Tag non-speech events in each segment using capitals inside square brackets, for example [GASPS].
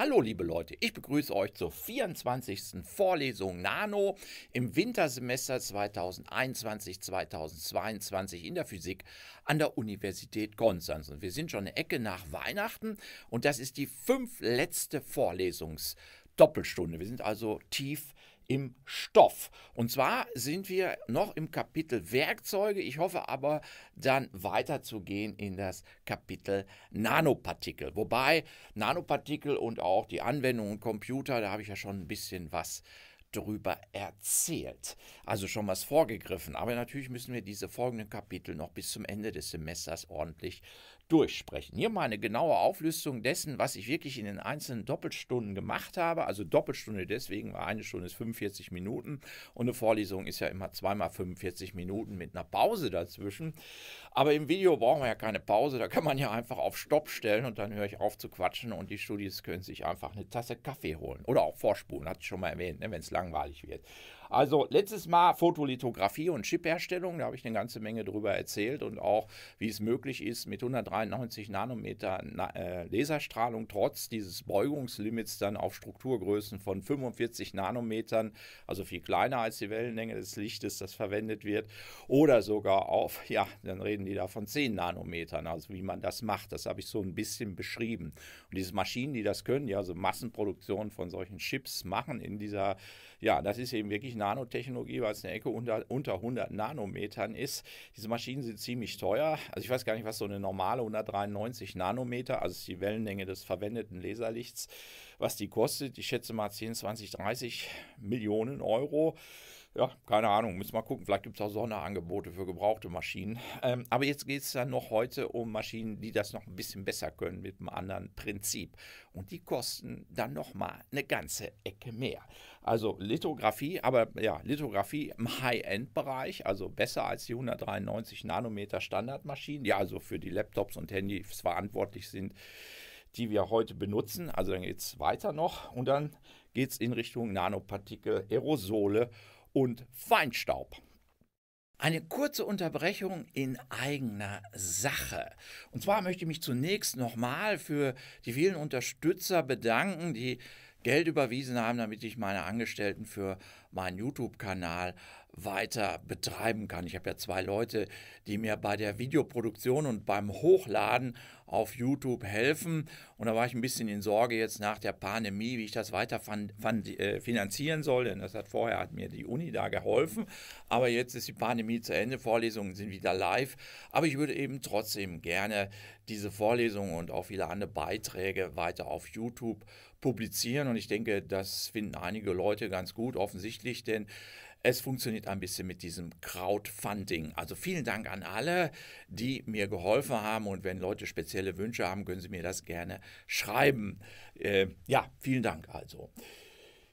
Hallo liebe Leute, ich begrüße euch zur 24. Vorlesung Nano im Wintersemester 2021-2022 in der Physik an der Universität Konstanz. Und wir sind schon eine Ecke nach Weihnachten und das ist die fünf letzte Vorlesungs- Doppelstunde. Wir sind also tief im Stoff. Und zwar sind wir noch im Kapitel Werkzeuge. Ich hoffe aber dann weiterzugehen in das Kapitel Nanopartikel. Wobei Nanopartikel und auch die Anwendung und Computer, da habe ich ja schon ein bisschen was drüber erzählt. Also schon was vorgegriffen. Aber natürlich müssen wir diese folgenden Kapitel noch bis zum Ende des Semesters ordentlich durchsprechen. Hier mal eine genaue Auflistung dessen, was ich wirklich in den einzelnen Doppelstunden gemacht habe. Also Doppelstunde deswegen, weil eine Stunde ist 45 Minuten und eine Vorlesung ist ja immer zweimal 45 Minuten mit einer Pause dazwischen. Aber im Video brauchen wir ja keine Pause, da kann man ja einfach auf Stopp stellen und dann höre ich auf zu quatschen und die Studis können sich einfach eine Tasse Kaffee holen oder auch vorspulen, hatte ich schon mal erwähnt, ne, wenn es langweilig wird. Also letztes Mal Fotolithografie und Chipherstellung, da habe ich eine ganze Menge drüber erzählt und auch, wie es möglich ist, mit 193 Nanometer Na äh, Laserstrahlung trotz dieses Beugungslimits dann auf Strukturgrößen von 45 Nanometern, also viel kleiner als die Wellenlänge des Lichtes, das verwendet wird, oder sogar auf, ja, dann reden die da von 10 Nanometern, also wie man das macht, das habe ich so ein bisschen beschrieben. Und diese Maschinen, die das können, die also Massenproduktion von solchen Chips machen in dieser ja, das ist eben wirklich Nanotechnologie, weil es eine Ecke unter, unter 100 Nanometern ist. Diese Maschinen sind ziemlich teuer. Also ich weiß gar nicht, was so eine normale 193 Nanometer, also die Wellenlänge des verwendeten Laserlichts, was die kostet. Ich schätze mal 10, 20, 30 Millionen Euro. Ja, keine Ahnung, müssen wir mal gucken. Vielleicht gibt es auch Sonderangebote für gebrauchte Maschinen. Ähm, aber jetzt geht es dann noch heute um Maschinen, die das noch ein bisschen besser können mit einem anderen Prinzip. Und die kosten dann nochmal eine ganze Ecke mehr. Also Lithografie, aber ja, Lithografie im High-End-Bereich, also besser als die 193 Nanometer Standardmaschinen, die also für die Laptops und Handys verantwortlich sind die wir heute benutzen. Also dann geht es weiter noch und dann geht es in Richtung Nanopartikel, Aerosole und Feinstaub. Eine kurze Unterbrechung in eigener Sache. Und zwar möchte ich mich zunächst nochmal für die vielen Unterstützer bedanken, die Geld überwiesen haben, damit ich meine Angestellten für meinen YouTube-Kanal weiter betreiben kann. Ich habe ja zwei Leute, die mir bei der Videoproduktion und beim Hochladen auf YouTube helfen. Und da war ich ein bisschen in Sorge jetzt nach der Pandemie, wie ich das weiter fand, fand, äh, finanzieren soll. Denn das hat vorher hat mir die Uni da geholfen. Aber jetzt ist die Pandemie zu Ende, Vorlesungen sind wieder live. Aber ich würde eben trotzdem gerne diese Vorlesungen und auch viele andere Beiträge weiter auf YouTube publizieren. Und ich denke, das finden einige Leute ganz gut offensichtlich, denn es funktioniert ein bisschen mit diesem Crowdfunding. Also vielen Dank an alle, die mir geholfen haben. Und wenn Leute spezielle Wünsche haben, können sie mir das gerne schreiben. Äh, ja, vielen Dank also.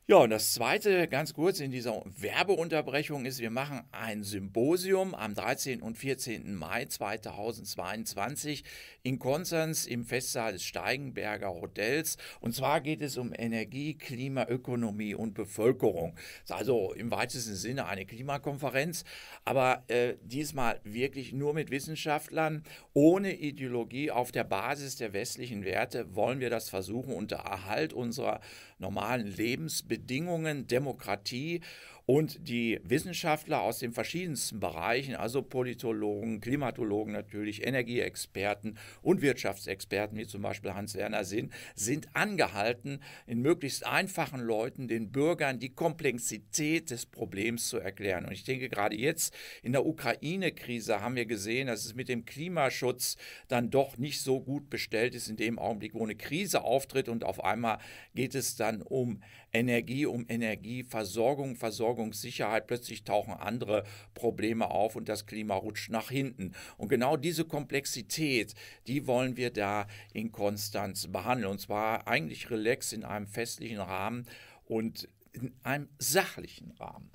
Ja, und das Zweite, ganz kurz in dieser Werbeunterbrechung, ist, wir machen ein Symposium am 13. und 14. Mai 2022 in Konstanz im Festsaal des Steigenberger Hotels. Und zwar geht es um Energie, Klima, Ökonomie und Bevölkerung. also im weitesten Sinne eine Klimakonferenz, aber äh, diesmal wirklich nur mit Wissenschaftlern, ohne Ideologie, auf der Basis der westlichen Werte wollen wir das versuchen unter Erhalt unserer normalen Lebensbedingungen, Demokratie und die Wissenschaftler aus den verschiedensten Bereichen, also Politologen, Klimatologen natürlich, Energieexperten und Wirtschaftsexperten, wie zum Beispiel Hans-Werner Sinn, sind angehalten, in möglichst einfachen Leuten, den Bürgern, die Komplexität des Problems zu erklären. Und ich denke, gerade jetzt in der Ukraine-Krise haben wir gesehen, dass es mit dem Klimaschutz dann doch nicht so gut bestellt ist, in dem Augenblick, wo eine Krise auftritt und auf einmal geht es dann um Energie um Energie, Versorgung, Versorgungssicherheit. Plötzlich tauchen andere Probleme auf und das Klima rutscht nach hinten. Und genau diese Komplexität, die wollen wir da in Konstanz behandeln. Und zwar eigentlich relax in einem festlichen Rahmen und in einem sachlichen Rahmen.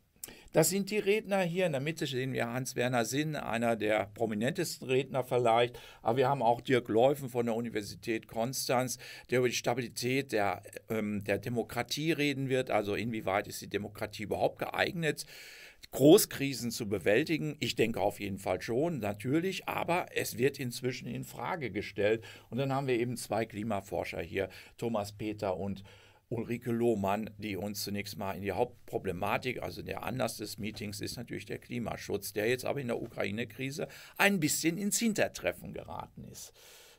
Das sind die Redner hier. In der Mitte sehen wir Hans-Werner Sinn, einer der prominentesten Redner vielleicht. Aber wir haben auch Dirk Läufen von der Universität Konstanz, der über die Stabilität der, ähm, der Demokratie reden wird. Also inwieweit ist die Demokratie überhaupt geeignet? Großkrisen zu bewältigen? Ich denke auf jeden Fall schon, natürlich, aber es wird inzwischen in Frage gestellt. Und dann haben wir eben zwei Klimaforscher hier, Thomas Peter und Ulrike Lohmann, die uns zunächst mal in die Hauptproblematik, also der Anlass des Meetings ist natürlich der Klimaschutz, der jetzt aber in der Ukraine-Krise ein bisschen ins Hintertreffen geraten ist.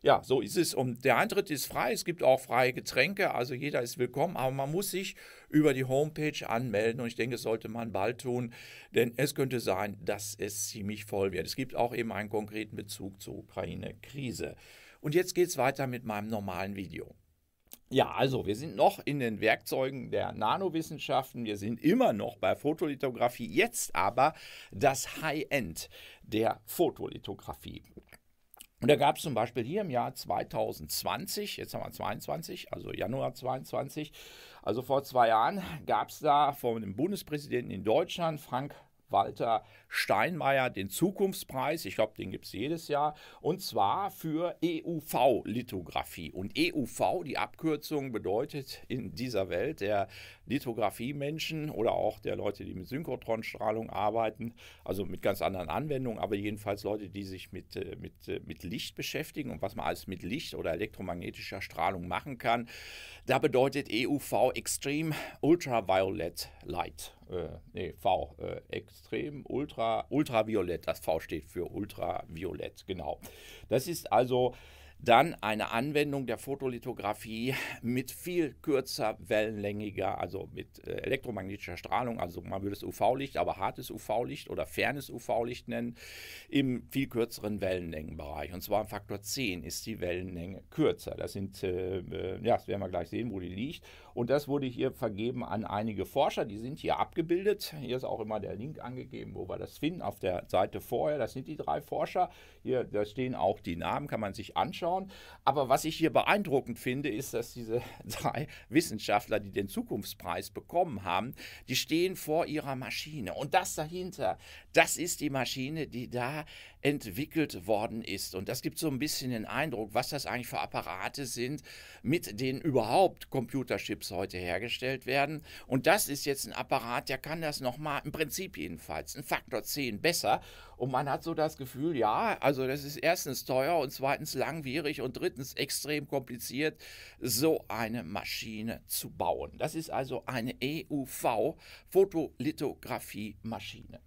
Ja, so ist es. Und der Eintritt ist frei. Es gibt auch freie Getränke. Also jeder ist willkommen. Aber man muss sich über die Homepage anmelden. Und ich denke, das sollte man bald tun. Denn es könnte sein, dass es ziemlich voll wird. Es gibt auch eben einen konkreten Bezug zur Ukraine-Krise. Und jetzt geht es weiter mit meinem normalen Video. Ja, also wir sind noch in den Werkzeugen der Nanowissenschaften, wir sind immer noch bei Fotolithografie, jetzt aber das High-End der Fotolithografie. Und da gab es zum Beispiel hier im Jahr 2020, jetzt haben wir 22, also Januar 22, also vor zwei Jahren, gab es da von dem Bundespräsidenten in Deutschland, Frank Walter Steinmeier den Zukunftspreis, ich glaube, den gibt es jedes Jahr, und zwar für EUV-Lithografie. Und EUV, die Abkürzung, bedeutet in dieser Welt der Lithografie-Menschen oder auch der Leute, die mit Synchrotronstrahlung arbeiten, also mit ganz anderen Anwendungen, aber jedenfalls Leute, die sich mit, äh, mit, äh, mit Licht beschäftigen und was man alles mit Licht oder elektromagnetischer Strahlung machen kann. Da bedeutet EUV Extreme Ultraviolet Light. Äh, nee, V, äh, Extrem Ultraviolet Ultra, Ultraviolett. Das V steht für Ultraviolett, genau. Das ist also dann eine Anwendung der Fotolithografie mit viel kürzer wellenlängiger, also mit äh, elektromagnetischer Strahlung, also man würde es UV-Licht, aber hartes UV-Licht oder fernes UV-Licht nennen, im viel kürzeren Wellenlängenbereich. Und zwar im Faktor 10 ist die Wellenlänge kürzer. Das sind, äh, äh, ja, das werden wir gleich sehen, wo die liegt. Und das wurde hier vergeben an einige Forscher, die sind hier abgebildet. Hier ist auch immer der Link angegeben, wo wir das finden. Auf der Seite vorher, das sind die drei Forscher. Hier, da stehen auch die Namen, kann man sich anschauen. Aber was ich hier beeindruckend finde, ist, dass diese [LAUGHS] drei Wissenschaftler, die den Zukunftspreis bekommen haben, die stehen vor ihrer Maschine. Und das dahinter, das ist die Maschine, die da entwickelt worden ist. Und das gibt so ein bisschen den Eindruck, was das eigentlich für Apparate sind, mit denen überhaupt Computerchips heute hergestellt werden. Und das ist jetzt ein Apparat, der kann das nochmal, im Prinzip jedenfalls, ein Faktor 10 besser. Und man hat so das Gefühl, ja, also das ist erstens teuer und zweitens langwierig und drittens extrem kompliziert, so eine Maschine zu bauen. Das ist also eine EUV-Fotolithografie-Maschine.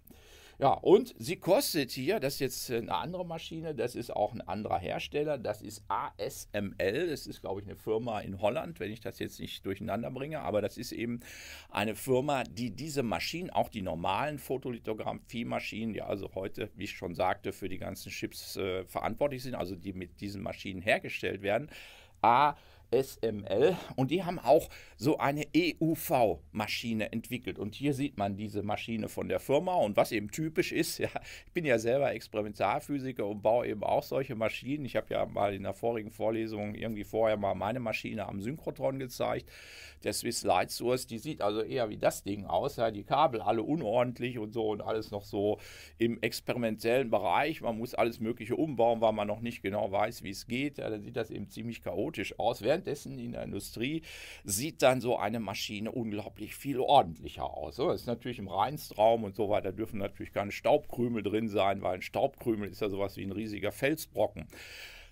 Ja, und sie kostet hier, das ist jetzt eine andere Maschine, das ist auch ein anderer Hersteller, das ist ASML, das ist, glaube ich, eine Firma in Holland, wenn ich das jetzt nicht durcheinander bringe, aber das ist eben eine Firma, die diese Maschinen, auch die normalen Fotolithografie-Maschinen, die also heute, wie ich schon sagte, für die ganzen Chips äh, verantwortlich sind, also die mit diesen Maschinen hergestellt werden, A, SML und die haben auch so eine EUV-Maschine entwickelt. Und hier sieht man diese Maschine von der Firma und was eben typisch ist, [LAUGHS] ja, ich bin ja selber Experimentalphysiker und baue eben auch solche Maschinen. Ich habe ja mal in der vorigen Vorlesung irgendwie vorher mal meine Maschine am Synchrotron gezeigt, der Swiss Light Source, die sieht also eher wie das Ding aus, ja, die Kabel alle unordentlich und so und alles noch so im experimentellen Bereich. Man muss alles Mögliche umbauen, weil man noch nicht genau weiß, wie es geht. Ja, dann sieht das eben ziemlich chaotisch aus. Während währenddessen in der Industrie sieht dann so eine Maschine unglaublich viel ordentlicher aus. So, das ist natürlich im Reinstraum und so weiter, dürfen natürlich keine Staubkrümel drin sein, weil ein Staubkrümel ist ja sowas wie ein riesiger Felsbrocken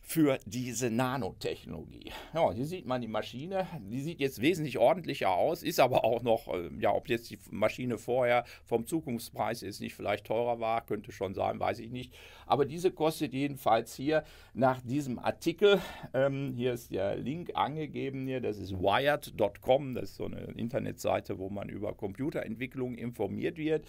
für diese Nanotechnologie. Ja, hier sieht man die Maschine, die sieht jetzt wesentlich ordentlicher aus, ist aber auch noch, ähm, ja, ob jetzt die Maschine vorher vom Zukunftspreis ist, nicht vielleicht teurer war, könnte schon sein, weiß ich nicht. Aber diese kostet jedenfalls hier nach diesem Artikel, ähm, hier ist der Link angegeben hier, das ist wired.com, das ist so eine Internetseite, wo man über Computerentwicklung informiert wird.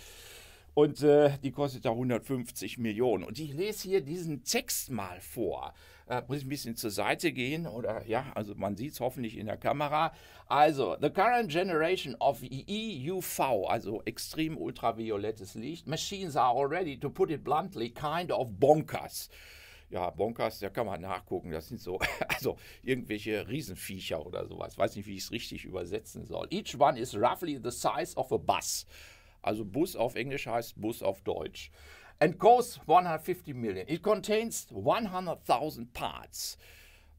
Und äh, die kostet da 150 Millionen. Und ich lese hier diesen Text mal vor äh, muss ich ein bisschen zur Seite gehen oder ja, also man sieht es hoffentlich in der Kamera. Also, the current generation of EUV, also extrem ultraviolettes Licht, machines are already, to put it bluntly, kind of bonkers ja, Bonkers, da kann man nachgucken. Das sind so, [LAUGHS] also irgendwelche Riesenviecher oder sowas. Weiß nicht, wie ich es richtig übersetzen soll. Each one is roughly the size of a bus. Also Bus auf Englisch heißt Bus auf Deutsch and costs 150 million. It contains 100,000 parts.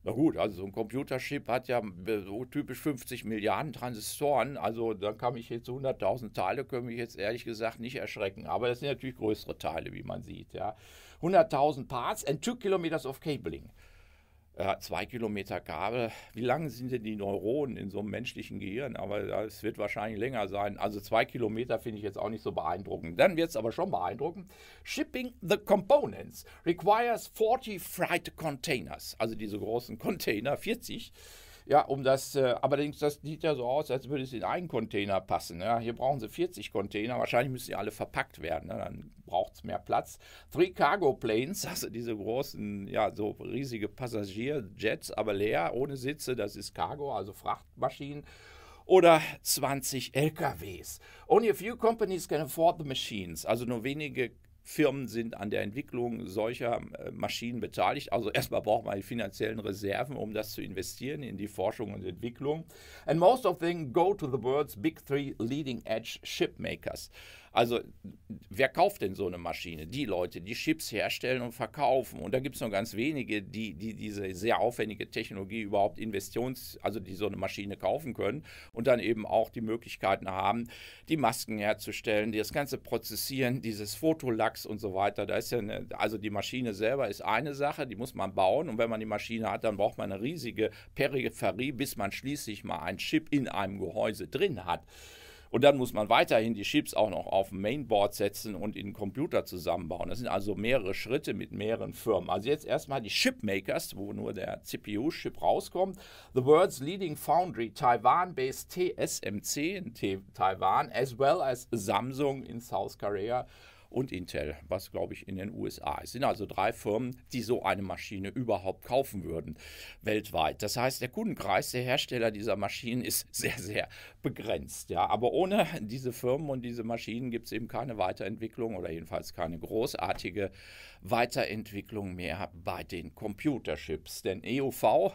Na gut, also so ein Computership hat ja äh, so typisch 50 Milliarden Transistoren. Also da kann mich jetzt 100.000 Teile, können mich jetzt ehrlich gesagt nicht erschrecken. Aber das sind natürlich größere Teile, wie man sieht. Ja. 100.000 Parts and 2 Kilometers of Cabling äh, zwei Kilometer Kabel. Wie lang sind denn die Neuronen in so einem menschlichen Gehirn? Aber es wird wahrscheinlich länger sein. Also zwei Kilometer finde ich jetzt auch nicht so beeindruckend. Dann wird es aber schon beeindruckend. Shipping the components requires 40 freight containers. Also diese großen Container, 40. Ja, um das, äh, allerdings, das sieht ja so aus, als würde es in einen Container passen. Ja. Ne? Hier brauchen sie 40 Container, wahrscheinlich müssen die alle verpackt werden, ne. dann braucht es mehr Platz. Three Cargo Planes, [LAUGHS] also diese großen, ja, so riesige Passagierjets, aber leer, ohne Sitze, das ist Cargo, also Frachtmaschinen oder 20 LKWs. Only a few companies can afford the machines. Also nur wenige Firmen sind an der Entwicklung solcher äh, Maschinen beteiligt. Also erstmal braucht man die finanziellen Reserven, um das zu investieren in die Forschung und Entwicklung. And most of them go to the world's big three leading edge chip makers. Also wer kauft denn so eine Maschine? Die Leute, die Chips herstellen und verkaufen. Und da gibt es nur ganz wenige, die, die diese sehr aufwendige Technologie überhaupt Investitions, also die so eine Maschine kaufen können und dann eben auch die Möglichkeiten haben, die Masken herzustellen, das ganze Prozessieren, dieses Fotolachs und so weiter. Da ist ja eine, also die Maschine selber ist eine Sache, die muss man bauen. Und wenn man die Maschine hat, dann braucht man eine riesige Peripherie, bis man schließlich mal einen Chip in einem Gehäuse drin hat. Und dann muss man weiterhin die Chips auch noch auf Mainboard setzen und in den Computer zusammenbauen. Das sind also mehrere Schritte mit mehreren Firmen. Also jetzt erstmal die Chipmakers, wo nur der CPU-Chip rauskommt. The world's leading foundry, Taiwan-based TSMC in Taiwan, as well as Samsung in South Korea und Intel, was glaube ich in den USA ist. Es sind also drei Firmen, die so eine Maschine überhaupt kaufen würden weltweit. Das heißt, der Kundenkreis der Hersteller dieser Maschinen ist [LAUGHS] sehr, sehr begrenzt. Ja, aber ohne diese Firmen und diese Maschinen gibt es eben keine Weiterentwicklung oder jedenfalls keine großartige Weiterentwicklung mehr bei den Computerships. Denn EUV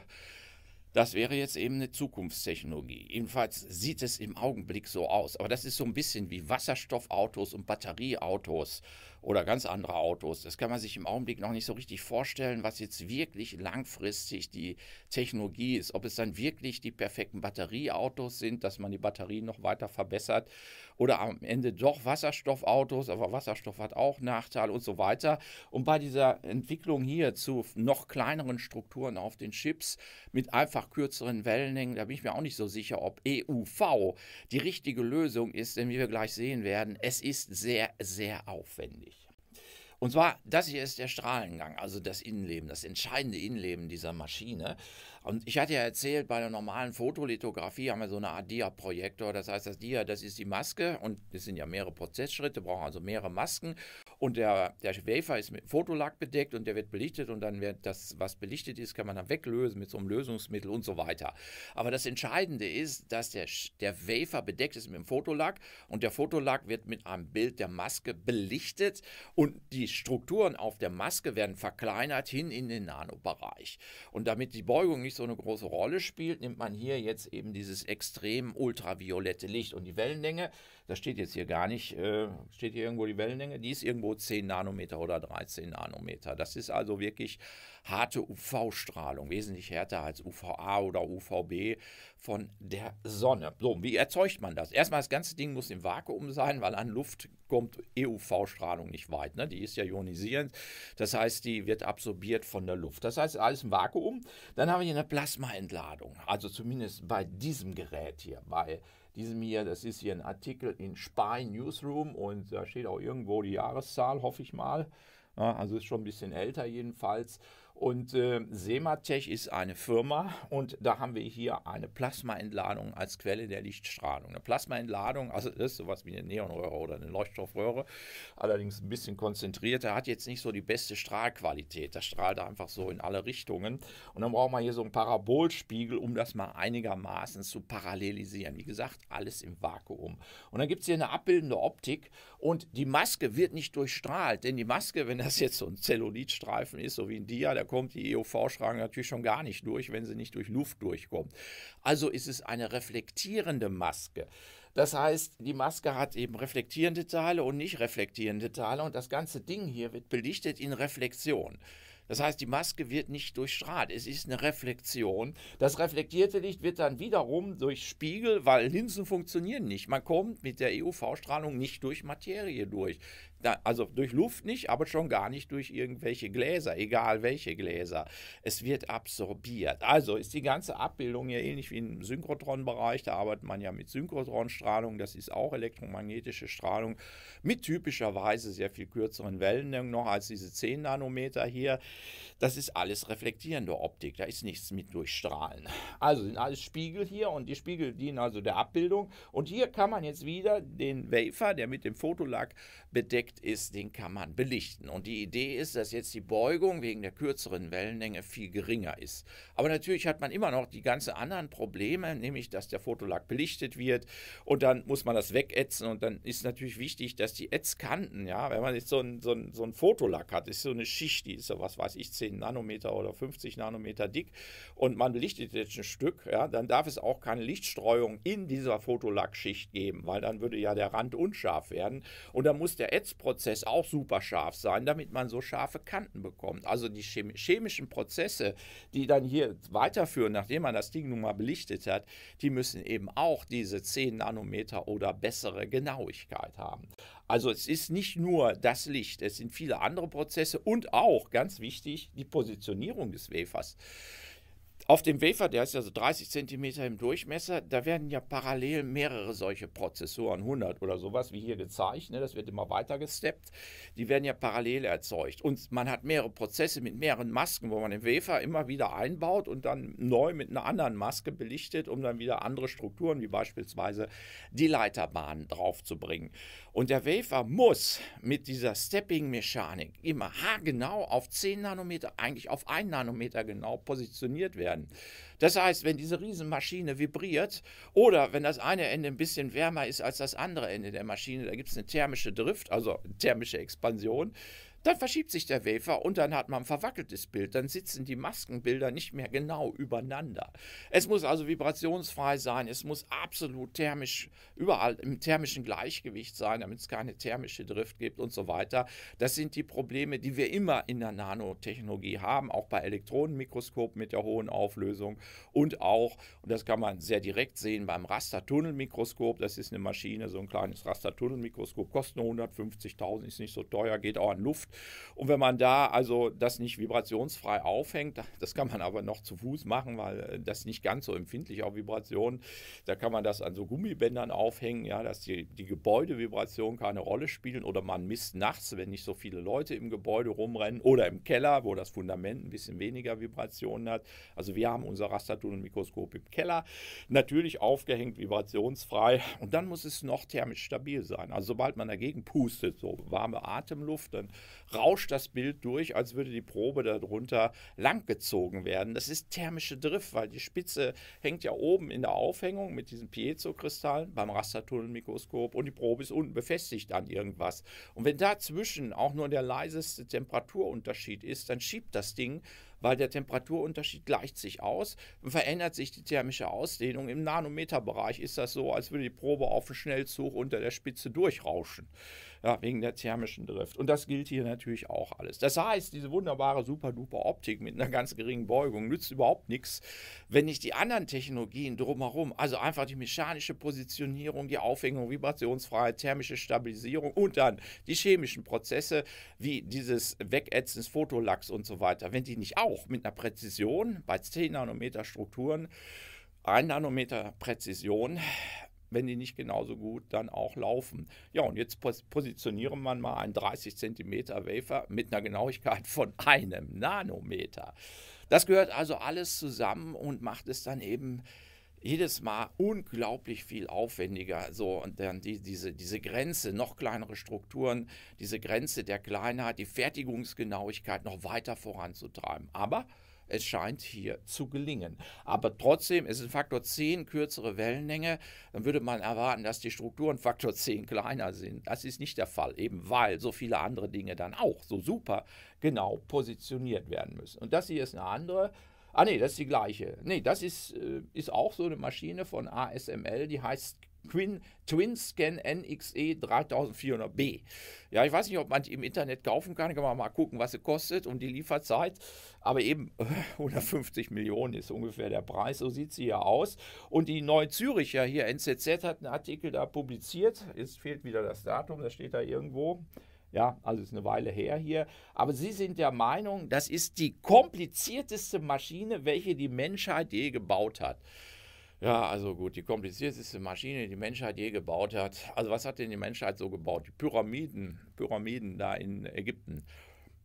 das wäre jetzt eben eine Zukunftstechnologie. Jedenfalls sieht es im Augenblick so aus. Aber das ist so ein bisschen wie Wasserstoffautos und Batterieautos oder ganz andere Autos. Das kann man sich im Augenblick noch nicht so richtig vorstellen, was jetzt wirklich langfristig die Technologie ist. Ob es dann wirklich die perfekten Batterieautos sind, dass man die Batterien noch weiter verbessert oder am Ende doch Wasserstoffautos, aber Wasserstoff hat auch Nachteile und so weiter. Und bei dieser Entwicklung hier zu noch kleineren Strukturen auf den Chips mit einfach kürzeren Wellenlängen, da bin ich mir auch nicht so sicher, ob EUV die richtige Lösung ist, denn wie wir gleich sehen werden, es ist sehr, sehr aufwendig. Und zwar, das hier ist der Strahlengang, also das Innenleben, das entscheidende Innenleben dieser Maschine. Und ich hatte ja erzählt, bei einer normalen Fotolithografie haben wir so eine Art Dia-Projektor. Das heißt, das Dia, das ist die Maske und es sind ja mehrere Prozessschritte, brauchen also mehrere Masken. Und der, der Wafer ist mit Fotolack bedeckt und der wird belichtet und dann wird das, was belichtet ist, kann man dann weglösen mit so einem Lösungsmittel und so weiter. Aber das Entscheidende ist, dass der, der Wafer bedeckt ist mit dem Fotolack und der Fotolack wird mit einem Bild der Maske belichtet und die Strukturen auf der Maske werden verkleinert hin in den Nanobereich. Und damit die Beugung nicht so eine große Rolle spielt, nimmt man hier jetzt eben dieses extrem ultraviolette Licht und die Wellenlänge das steht jetzt hier gar nicht, äh, steht hier irgendwo die Wellenlänge, die ist irgendwo 10 Nanometer oder 13 Nanometer. Das ist also wirklich harte UV-Strahlung, wesentlich härter als UVA oder UVB von der Sonne. So, wie erzeugt man das? Erstmal, das ganze Ding muss im Vakuum sein, weil an Luft kommt EUV-Strahlung nicht weit. Ne? Die ist ja ionisierend, das heißt, die wird absorbiert von der Luft. Das heißt, alles im Vakuum. Dann haben wir hier eine Plasmaentladung, also zumindest bei diesem Gerät hier, bei diesem hier, das ist hier ein Artikel in Spy Newsroom und da steht auch irgendwo die Jahreszahl, hoffe ich mal. Also ist schon ein bisschen älter jedenfalls. Und äh, Sematech ist eine Firma und da haben wir hier eine Plasmaentladung als Quelle der Lichtstrahlung. Eine Plasmaentladung, also das ist sowas wie eine Neonröhre oder eine Leuchtstoffröhre, allerdings ein bisschen konzentrierter, hat jetzt nicht so die beste Strahlqualität. Das strahlt einfach so in alle Richtungen. Und dann brauchen wir hier so einen Parabolspiegel, um das mal einigermaßen zu parallelisieren. Wie gesagt, alles im Vakuum. Und dann gibt es hier eine abbildende Optik und die Maske wird nicht durchstrahlt, denn die Maske, wenn das jetzt so ein Zellulitstreifen ist, so wie ein Dia, der kommt die euv schranke natürlich schon gar nicht durch, wenn sie nicht durch Luft durchkommt. Also ist es eine reflektierende Maske. Das heißt, die Maske hat eben reflektierende Teile und nicht reflektierende Teile und das ganze Ding hier wird belichtet in Reflexion. Das heißt, die Maske wird nicht durchstrahlt. Es ist eine Reflexion. Das reflektierte Licht wird dann wiederum durch Spiegel, weil Linsen funktionieren nicht. Man kommt mit der EUV-Strahlung nicht durch Materie durch also durch Luft nicht, aber schon gar nicht durch irgendwelche Gläser, egal welche Gläser. Es wird absorbiert. Also ist die ganze Abbildung ja ähnlich wie im Synchrotron-Bereich. Da arbeitet man ja mit Synchrotronstrahlung. Das ist auch elektromagnetische Strahlung mit typischerweise sehr viel kürzeren Wellenlängen noch als diese 10 Nanometer hier. Das ist alles reflektierende Optik. Da ist nichts mit durchstrahlen. Also sind alles Spiegel hier und die Spiegel dienen also der Abbildung. Und hier kann man jetzt wieder den Wafer, der mit dem Fotolack bedeckt Effekt ist, den kann man belichten. Und die Idee ist, dass jetzt die Beugung wegen der kürzeren Wellenlänge viel geringer ist. Aber natürlich hat man immer noch die ganzen anderen Probleme, nämlich dass der Fotolack belichtet wird und dann muss man das wegätzen und dann ist natürlich wichtig, dass die Ätzkanten, ja, wenn man jetzt so einen so ein, so ein Fotolack hat, ist so eine Schicht, die ist so, was weiß ich, 10 Nanometer oder 50 Nanometer dick und man belichtet jetzt ein Stück, ja, dann darf es auch keine Lichtstreuung in dieser Fotolackschicht geben, weil dann würde ja der Rand unscharf werden und dann muss der Ätz Prozess auch super scharf sein, damit man so scharfe Kanten bekommt. Also die chemischen Prozesse, die dann hier weiterführen, nachdem man das Ding nun mal belichtet hat, die müssen eben auch diese 10 Nanometer oder bessere Genauigkeit haben. Also es ist nicht nur das Licht, es sind viele andere Prozesse und auch, ganz wichtig, die Positionierung des Wefers. Auf dem Wafer, der ist ja so 30 cm im Durchmesser, da werden ja parallel mehrere solche Prozessoren, 100 oder sowas, wie hier gezeigt, ne, das wird immer weiter gesteppt, die werden ja parallel erzeugt. Und man hat mehrere Prozesse mit mehreren Masken, wo man den Wafer immer wieder einbaut und dann neu mit einer anderen Maske belichtet, um dann wieder andere Strukturen, wie beispielsweise die Leiterbahnen, draufzubringen. Und der Wafer muss mit dieser Stepping-Mechanik immer haargenau auf 10 Nanometer, eigentlich auf 1 Nanometer genau positioniert werden. Das heißt, wenn diese Riesenmaschine vibriert oder wenn das eine Ende ein bisschen wärmer ist als das andere Ende der Maschine, da gibt es eine thermische Drift, also thermische Expansion, dann verschiebt sich der Wafer und dann hat man ein verwackeltes Bild. Dann sitzen die Maskenbilder nicht mehr genau übereinander. Es muss also vibrationsfrei sein, es muss absolut thermisch, überall im thermischen Gleichgewicht sein, damit es keine thermische Drift gibt und so weiter. Das sind die Probleme, die wir immer in der Nanotechnologie haben, auch bei Elektronenmikroskopen mit der hohen Auflösung und auch, und das kann man sehr direkt sehen, beim Rastertunnelmikroskop. Das ist eine Maschine, so ein kleines Rastertunnelmikroskop, kostet nur 150.000, ist nicht so teuer, geht auch an Luft. Und wenn man da also das nicht vibrationsfrei aufhängt, [LAUGHS] das kann man aber noch zu Fuß machen, weil äh, das nicht ganz so empfindlich auf Vibrationen. Da kann man das an so Gummibändern aufhängen, ja, dass die, die Gebäudevibration keine Rolle spielen oder man misst nachts, wenn nicht so viele Leute im Gebäude rumrennen oder im Keller, wo das Fundament ein bisschen weniger Vibrationen hat. Also wir haben unser Rastatunnelmikroskop im Keller, natürlich aufgehängt, vibrationsfrei und dann muss es noch thermisch stabil sein. Also sobald man dagegen pustet, so warme Atemluft, dann rauscht das Bild durch, als würde die Probe darunter langgezogen werden. Das ist thermische Drift, weil die Spitze hängt ja oben in der Aufhängung mit diesen Piezo-Kristallen beim Rastertunnelmikroskop und die Probe ist unten befestigt an irgendwas. Und wenn dazwischen auch nur der leiseste Temperaturunterschied ist, dann schiebt das Ding weil der Temperaturunterschied gleicht sich aus und verändert sich die thermische Ausdehnung. Im Nanometerbereich ist das so, als würde die Probe auf dem Schnellzug unter der Spitze durchrauschen. Ja, wegen der thermischen Drift. Und das gilt hier natürlich auch alles. Das heißt, diese wunderbare Super-Duper-Optik mit einer ganz geringen Beugung nützt überhaupt nichts, wenn nicht die anderen Technologien drumherum, also einfach die mechanische Positionierung, die Aufhängung, Vibrationsfreiheit, thermische Stabilisierung und dann die chemischen Prozesse wie dieses Wegätzen des Fotolacks und so weiter, wenn die nicht auch mit einer Präzision bei 10 Nanometer Strukturen 1 Nanometer Präzision wenn die nicht genauso gut dann auch laufen. Ja, und jetzt positionieren positioniere man mal einen 30 cm Wafer mit einer Genauigkeit von einem Nanometer. Das gehört also alles zusammen und macht es dann eben jedes Mal unglaublich viel aufwendiger. So, und dann die, diese, diese Grenze, noch kleinere Strukturen, diese Grenze der Kleinheit, die Fertigungsgenauigkeit noch weiter voranzutreiben. Aber es scheint hier zu gelingen. Aber trotzdem ist ein Faktor 10 kürzere Wellenlänge, dann würde man erwarten, dass die Strukturen Faktor 10 kleiner sind. Das ist nicht der Fall, eben weil so viele andere Dinge dann auch so super genau positioniert werden müssen. Und das hier ist eine andere. Ah nee, das ist die gleiche. Nee, das ist, äh, ist auch so eine Maschine von ASML, die heißt Twin, Twin Scan NXE 3400B. Ja, ich weiß nicht, ob man die im Internet kaufen kann. Kann man mal gucken, was sie kostet und die Lieferzeit. Aber eben 150 [LAUGHS] Millionen ist ungefähr der Preis. So sieht sie ja aus. Und die Züricher hier, NZZ, hat einen Artikel da publiziert. Jetzt fehlt wieder das Datum, das steht da irgendwo. Ja, also ist eine Weile her hier. Aber Sie sind der Meinung, das ist die komplizierteste Maschine, welche die Menschheit je gebaut hat. Ja, also gut, die komplizierteste Maschine, die Menschheit je gebaut hat. Also was hat denn die Menschheit so gebaut? Die Pyramiden, Pyramiden da in Ägypten.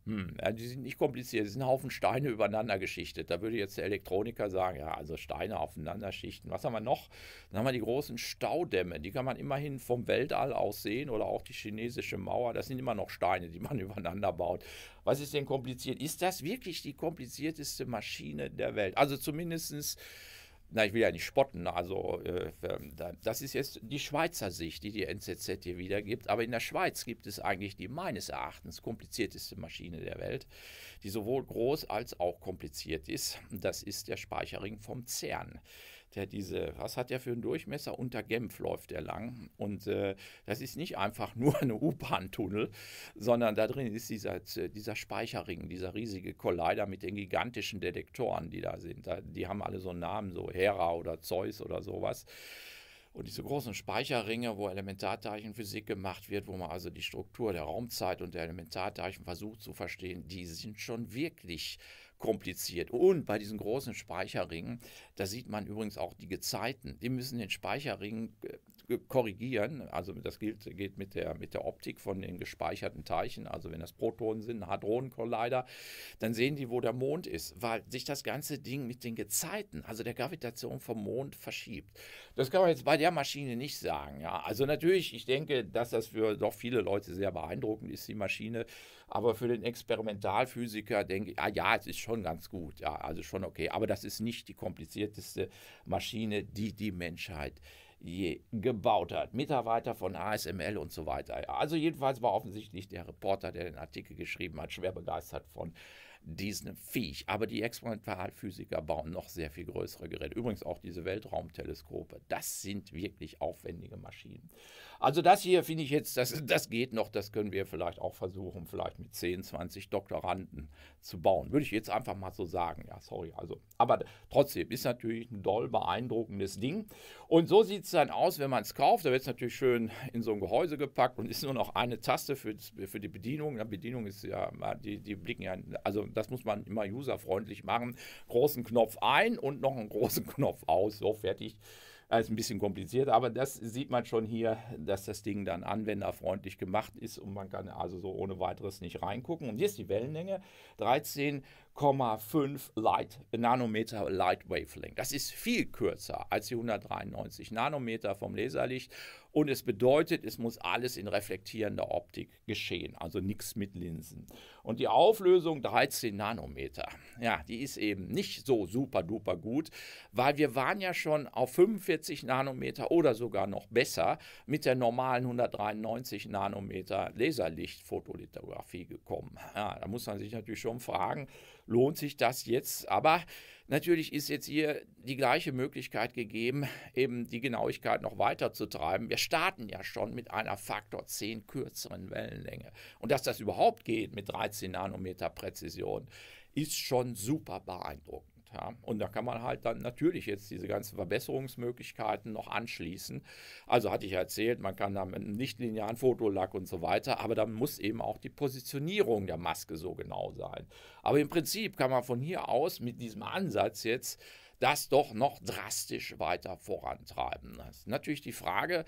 Hm, ja, die sind nicht kompliziert, es sind ein Haufen Steine übereinander geschichtet. Da würde jetzt der Elektroniker sagen, ja, also Steine aufeinander schichten. Was haben wir noch? Dann haben wir die großen Staudämme, die kann man immerhin vom Weltall aus sehen oder auch die chinesische Mauer. Das sind immer noch Steine, die man [LAUGHS] übereinander baut. Was ist denn kompliziert? Ist das wirklich die komplizierteste Maschine der Welt? Also zumindestens na, ich will ja nicht spotten, also äh, ähm, das ist jetzt die Schweizer Sicht, die die NZZ hier wiedergibt, aber in der Schweiz gibt es eigentlich die meines Erachtens komplizierteste Maschine der Welt, die sowohl groß als auch kompliziert ist. Das ist der Speicherring vom CERN der diese, was hat der für einen Durchmesser? Unter Genf läuft der lang. Und äh, das ist nicht einfach nur eine U-Bahn-Tunnel, sondern da drin ist dieser, äh, dieser Speicherring, dieser riesige Collider mit den gigantischen Detektoren, die da sind. Da, die haben alle so einen Namen, so Hera oder Zeus oder sowas. Und diese großen Speicherringe, wo Elementarteilchenphysik gemacht wird, wo man also die Struktur der Raumzeit und der Elementarteilchen versucht zu verstehen, die sind schon wirklich äh, kompliziert. Und bei diesen großen Speicherringen, da sieht man übrigens auch die Gezeiten. Die müssen den Speicherring äh, äh, korrigieren. Also das gilt, geht mit der, mit der Optik von den gespeicherten Teilchen. Also wenn das Protonen sind, Hadronenkollider, dann sehen die, wo der Mond ist, weil sich das ganze Ding mit den Gezeiten, also der Gravitation vom Mond verschiebt. Das kann man jetzt bei der Maschine nicht sagen. Ja. Also natürlich, ich denke, dass das für doch viele Leute sehr beeindruckend ist, die Maschine. Aber für den Experimentalphysiker denke ich, ah ja, es ist schon ganz gut. Ja, also schon okay. Aber das ist nicht die komplizierteste Maschine, die die Menschheit äh, je gebaut hat. Mitarbeiter von ASML und so weiter. Also jedenfalls war offensichtlich der Reporter, der den Artikel geschrieben hat, schwer begeistert von diesem Viech. Aber die Experimentalphysiker bauen noch sehr viel größere Geräte. Übrigens auch diese Weltraumteleskope. Das sind wirklich aufwendige Maschinen. Also das hier finde ich jetzt, das, das geht noch, das können wir vielleicht auch versuchen, vielleicht mit 10, 20 Doktoranden zu bauen. Würde ich jetzt einfach mal so sagen. Ja, sorry. Also, aber trotzdem ist natürlich ein doll beeindruckendes Ding. Und so sieht es dann aus, wenn man es kauft. Da wird es natürlich schön in so ein Gehäuse gepackt und ist nur noch eine Taste für, für die Bedienung. Die Bedienung ist ja, die, die blicken ja, also das muss man immer userfreundlich machen. Großen Knopf ein und noch einen großen [LAUGHS] Knopf aus. So fertig also ein bisschen kompliziert, aber das sieht man schon hier, dass das Ding dann anwenderfreundlich gemacht ist und man kann also so ohne weiteres nicht reingucken. Und hier ist die Wellenlänge 13. 1,5 Light, Nanometer Light Wavelength. Das ist viel kürzer als die 193 Nanometer vom Laserlicht und es bedeutet, es muss alles in reflektierender Optik geschehen, also nichts mit Linsen. Und die Auflösung 13 Nanometer, ja, die ist eben nicht so super duper gut, weil wir waren ja schon auf 45 Nanometer oder sogar noch besser mit der normalen 193 Nanometer Laserlichtfotolithografie gekommen. Ja, da muss man sich natürlich schon fragen, lohnt sich das jetzt. Aber natürlich ist jetzt hier die gleiche Möglichkeit gegeben, eben die Genauigkeit noch weiter zu treiben. Wir starten ja schon mit einer Faktor 10 kürzeren Wellenlänge. Und dass das überhaupt geht mit 13 Nanometer Präzision, ist schon super beeindruckend. Ja? Und da kann man halt dann natürlich jetzt diese ganzen Verbesserungsmöglichkeiten noch anschließen. Also hatte ich erzählt, man kann da mit einem nicht-linearen Fotolack und so weiter, aber dann muss eben auch die Positionierung der Maske so genau sein. Aber im Prinzip kann man von hier aus mit diesem Ansatz jetzt das doch noch drastisch weiter vorantreiben. Das ist natürlich die Frage,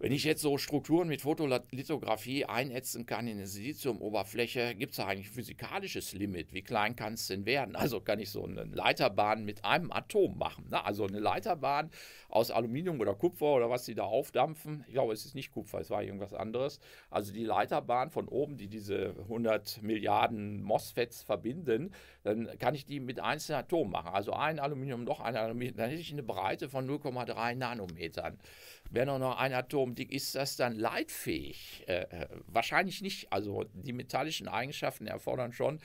wenn ich jetzt so Strukturen mit Fotolithografie einätzen kann in eine Siliziumoberfläche, gibt es da eigentlich ein physikalisches Limit? Wie klein kann es denn werden? Also kann ich so eine Leiterbahn mit einem Atom machen. Ne? Also eine Leiterbahn aus Aluminium oder Kupfer oder was die da aufdampfen. Ich glaube, es ist nicht Kupfer, es war irgendwas anderes. Also die Leiterbahn von oben, die diese 100 Milliarden MOSFETs verbinden, dann kann ich die mit einzelnen Atomen machen. Also ein Aluminium, noch ein Aluminium. Dann hätte ich eine Breite von 0,3 Nanometern wenn auch nur ein Atom dick ist, das dann leitfähig? Äh, äh, wahrscheinlich nicht. Also die metallischen Eigenschaften erfordern schon,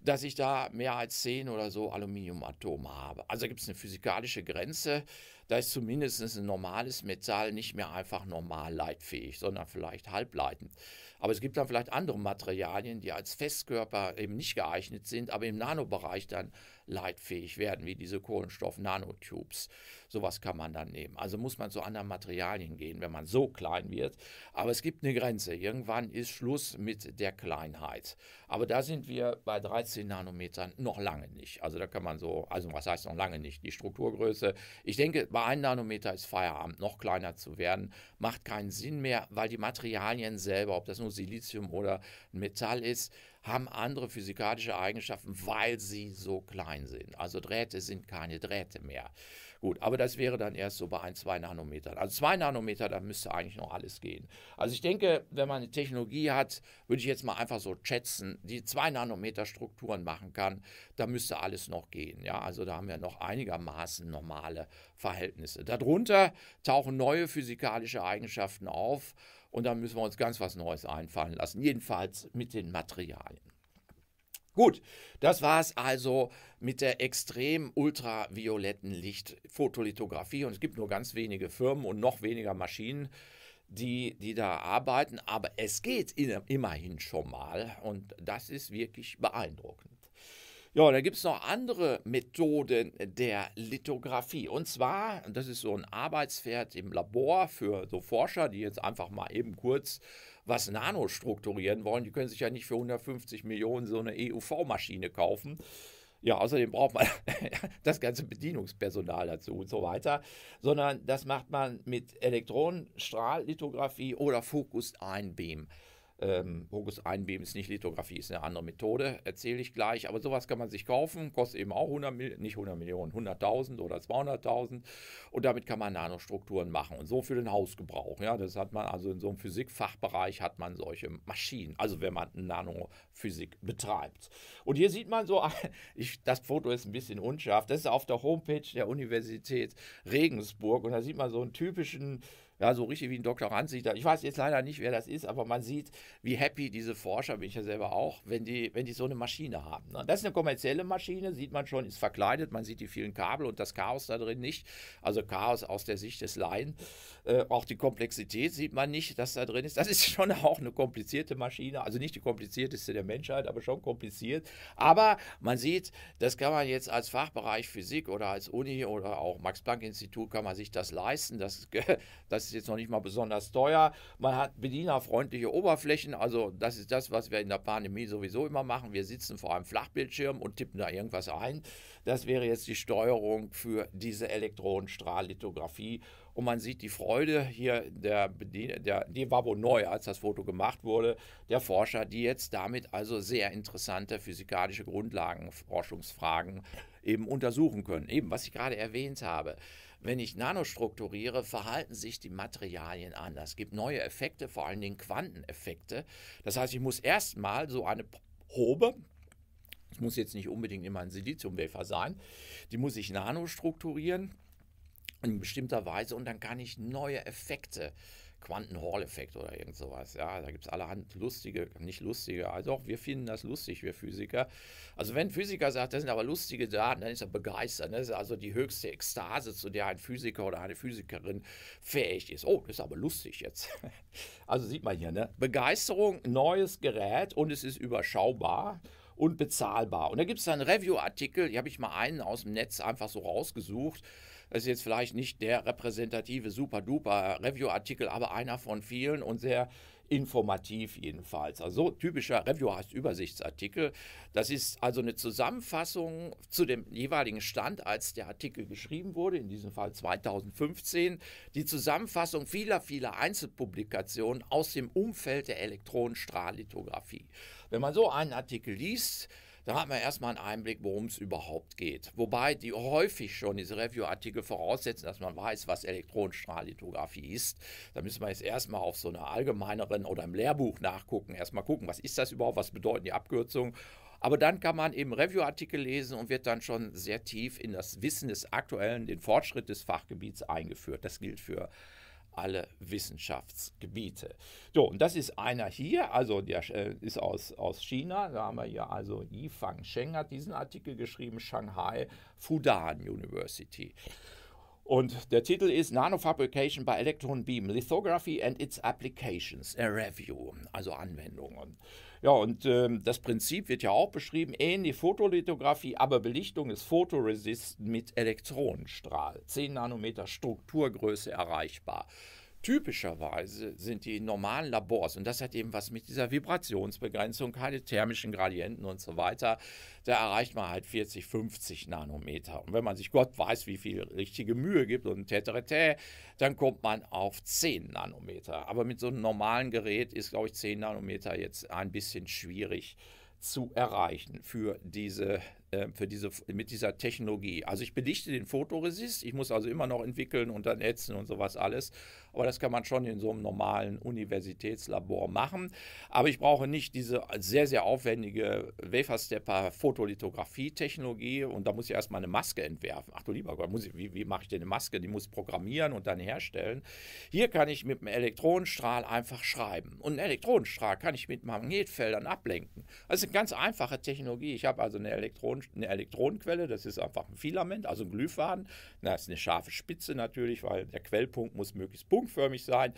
dass ich da mehr als zehn oder so Aluminiumatome habe. Also gibt es eine physikalische Grenze, da ist zumindest ein normales Metall nicht mehr einfach normal leitfähig, sondern vielleicht halbleitend. Aber es gibt dann vielleicht andere Materialien, die als Festkörper eben nicht geeignet sind, aber im Nanobereich dann leitfähig werden, wie diese Kohlenstoff-Nanotubes. Sowas kann man dann nehmen. Also muss man zu anderen Materialien gehen, wenn man so klein wird. Aber es gibt eine Grenze. Irgendwann ist Schluss mit der Kleinheit. Aber da sind wir bei 13 Nanometern noch lange nicht. Also da kann man so, also was heißt noch lange nicht? Die Strukturgröße. Ich denke, bei 1 Nanometer ist Feierabend. Noch kleiner zu werden macht keinen Sinn mehr, weil die Materialien selber, ob das nur Silizium oder Metall ist, haben andere physikalische Eigenschaften, weil sie so klein sind. Also Drähte sind keine Drähte mehr. Gut, aber das wäre dann erst so bei ein, zwei Nanometern. Also zwei Nanometer, da müsste eigentlich noch alles gehen. Also ich denke, wenn man eine Technologie hat, würde ich jetzt mal einfach so schätzen, die zwei Nanometer Strukturen machen kann, da müsste alles noch gehen. Ja, also da haben wir noch einigermaßen normale Verhältnisse. Darunter tauchen neue physikalische Eigenschaften auf. Und dann müssen wir uns ganz was Neues einfallen lassen, jedenfalls mit den Materialien. Gut, das war es also mit der extrem ultravioletten Lichtfotolithografie. Und es gibt nur ganz wenige Firmen und noch weniger Maschinen, die, die da arbeiten. Aber es geht immerhin schon mal. Und das ist wirklich beeindruckend. Ja, da gibt es noch andere Methoden der Lithografie. Und zwar, das ist so ein Arbeitspferd im Labor für so Forscher, die jetzt einfach mal eben kurz was Nano strukturieren wollen. Die können sich ja nicht für 150 Millionen so eine EUV-Maschine kaufen. Ja, außerdem braucht man [LAUGHS] das ganze Bedienungspersonal dazu und so weiter, sondern das macht man mit Elektronenstrahllithografie oder Fokus-Einbeam. Ähm, Hokus einbeben ist nicht Lithografie, ist eine andere Methode, erzähle ich gleich. Aber sowas kann man sich kaufen, kostet eben auch 100 Mil nicht 100 Millionen, 100.000 oder 200.000. Und damit kann man Nanostrukturen machen. Und so für den Hausgebrauch. Ja, das hat man also in so einem Physikfachbereich hat man solche Maschinen. Also wenn man Nanophysik betreibt. Und hier sieht man so, [LAUGHS] ich, das Foto ist ein bisschen unscharf. Das ist auf der Homepage der Universität Regensburg und da sieht man so einen typischen ja, so richtig wie ein Doktorand sieht er. Ich weiß jetzt leider nicht, wer das ist, aber man sieht, wie happy diese Forscher, bin ich ja selber auch, wenn die, wenn die so eine Maschine haben. Ne? Das ist eine kommerzielle Maschine, sieht man schon, ist verkleidet, man sieht die vielen Kabel und das Chaos da drin nicht. Also Chaos aus der Sicht des Laien. Äh, auch die Komplexität sieht man nicht, dass da drin ist. Das ist [LAUGHS] schon auch eine komplizierte Maschine, also nicht die komplizierteste der Menschheit, aber schon kompliziert. Aber man sieht, das kann man jetzt als Fachbereich Physik oder als Uni oder auch Max-Planck-Institut kann man sich das leisten. Das, [LAUGHS] das ist jetzt noch nicht mal besonders teuer. Man hat bedienerfreundliche Oberflächen. Also das ist das, was wir in der Pandemie sowieso immer machen. Wir sitzen vor einem Flachbildschirm und tippen da irgendwas ein. Das wäre jetzt die Steuerung für diese Elektronenstrahllithografie. Und man sieht die Freude hier, der, der, die war wohl neu, als das Foto gemacht wurde, der Forscher, die jetzt damit also sehr interessante physikalische Grundlagen, Forschungsfragen eben untersuchen können. Eben, was ich gerade erwähnt habe. Wenn ich nanostrukturiere, verhalten sich die Materialien anders. Es gibt neue Effekte, vor allen Dingen Quanteneffekte. Das heißt, ich muss erstmal so eine Probe, es muss jetzt nicht unbedingt immer ein Siliziumwafer sein, die muss ich nanostrukturieren in bestimmter Weise und dann kann ich neue Effekte äh, Quanten-Hall-Effekt oder irgend sowas. Ja, da gibt es allerhand lustige, nicht lustige, also ah, auch wir finden das lustig, wir Physiker. Also wenn ein Physiker sagt, das sind aber lustige Daten, dann ist er begeistert. Ne? Das ist also die höchste Ekstase, zu der ein Physiker oder eine Physikerin fähig ist. Oh, das ist aber lustig jetzt. [LAUGHS] Also sieht man hier, ne? Begeisterung, neues Gerät und es ist überschaubar und bezahlbar. Und da gibt es dann Review-Artikel, die habe ich mal einen aus dem Netz einfach so rausgesucht. Es ist jetzt vielleicht nicht der repräsentative super-duper Review-Artikel, aber einer von vielen und sehr informativ jedenfalls. Also typischer Review heißt Übersichtsartikel. Das ist also eine Zusammenfassung zu dem jeweiligen Stand, als der Artikel geschrieben wurde, in diesem Fall 2015, die Zusammenfassung vieler, vieler Einzelpublikationen aus dem Umfeld der Elektronenstrahllithografie. Wenn man so einen Artikel liest, dann hat man erstmal einen Einblick, worum es überhaupt geht. Wobei die häufig schon diese Review-Artikel voraussetzen, dass man weiß, was Elektronenstrahllithografie ist. Da müssen wir jetzt erstmal auf so einer allgemeineren oder im Lehrbuch nachgucken, erstmal gucken, was ist das überhaupt, was bedeuten die Abkürzungen. Aber dann kann man eben Review-Artikel lesen und wird dann schon sehr tief in das Wissen des Aktuellen, den Fortschritt des Fachgebiets eingeführt. Das gilt für alle Wissenschaftsgebiete. So, und das ist einer hier, also der äh, ist aus, aus China, da haben wir ja also Yifang Sheng hat diesen Artikel geschrieben, Shanghai Fudan University. Und der Titel ist Nanofabrication by Electron Beam Lithography and its Applications, a Review, also Anwendungen. Ja, und ähm, das Prinzip wird ja auch beschrieben, ähnlich Fotolithografie, aber Belichtung ist Fotoresist mit Elektronenstrahl. 10 Nanometer Strukturgröße erreichbar. Typischerweise sind die normalen Labors, und das hat eben was mit dieser Vibrationsbegrenzung, keine thermischen Gradienten und so weiter, da erreicht man halt 40, 50 Nanometer. Und wenn man sich Gott weiß, wie viel richtige Mühe gibt und teteretä, dann kommt man auf 10 Nanometer. Aber mit so einem normalen Gerät ist, glaube ich, 10 Nanometer jetzt ein bisschen schwierig zu erreichen für diese äh, für diese, mit dieser Technologie. Also ich belichte den Fotoresist, ich muss also immer noch entwickeln und dann ätzen und sowas alles. Aber das kann man schon in so einem normalen Universitätslabor machen. Aber ich brauche nicht diese sehr, sehr aufwendige Waferstepper-Fotolithografie-Technologie und da muss ich erstmal eine Maske entwerfen. Ach du lieber Gott, ich, wie, wie mache ich denn eine Maske? Die muss programmieren und dann herstellen. Hier kann ich mit einem Elektronenstrahl einfach schreiben. Und einen Elektronenstrahl kann ich mit Magnetfeldern ablenken. Das ist eine ganz einfache Technologie. Ich habe also eine Elektronenstrahl eine Elektronenquelle, das ist einfach ein Filament, also ein Glyphan. Das ist eine scharfe Spitze natürlich, weil der Quellpunkt muss möglichst punktförmig sein.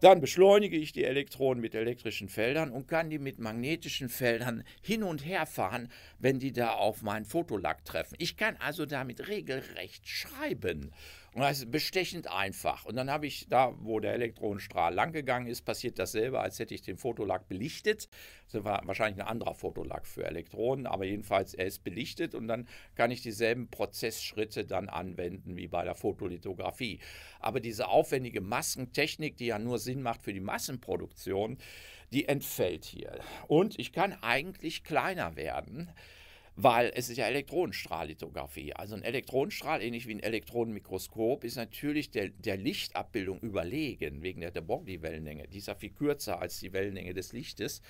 Dann beschleunige ich die Elektronen mit elektrischen Feldern und kann die mit magnetischen Feldern hin und her fahren, wenn die da auf meinen Fotolack treffen. Ich kann also damit regelrecht schreiben. Und das ist bestechend einfach. Und dann habe ich da, wo der Elektronenstrahl langgegangen ist, passiert dasselbe, als hätte ich den Fotolack belichtet. Das war wahrscheinlich ein anderer Fotolack für Elektronen, aber jedenfalls er ist belichtet und dann kann ich dieselben Prozessschritte dann anwenden wie bei der Fotolithografie. Aber diese aufwendige Maskentechnik, die ja nur Sinn macht für die Massenproduktion, die entfällt hier. Und ich kann eigentlich kleiner werden weil es ist ja Elektronenstrahllithografie. Also ein Elektronenstrahl, ähnlich wie ein Elektronenmikroskop, ist natürlich der, der Lichtabbildung überlegen, wegen der de Broglie-Wellenlänge. Die ist ja viel kürzer als die Wellenlänge des Lichtes.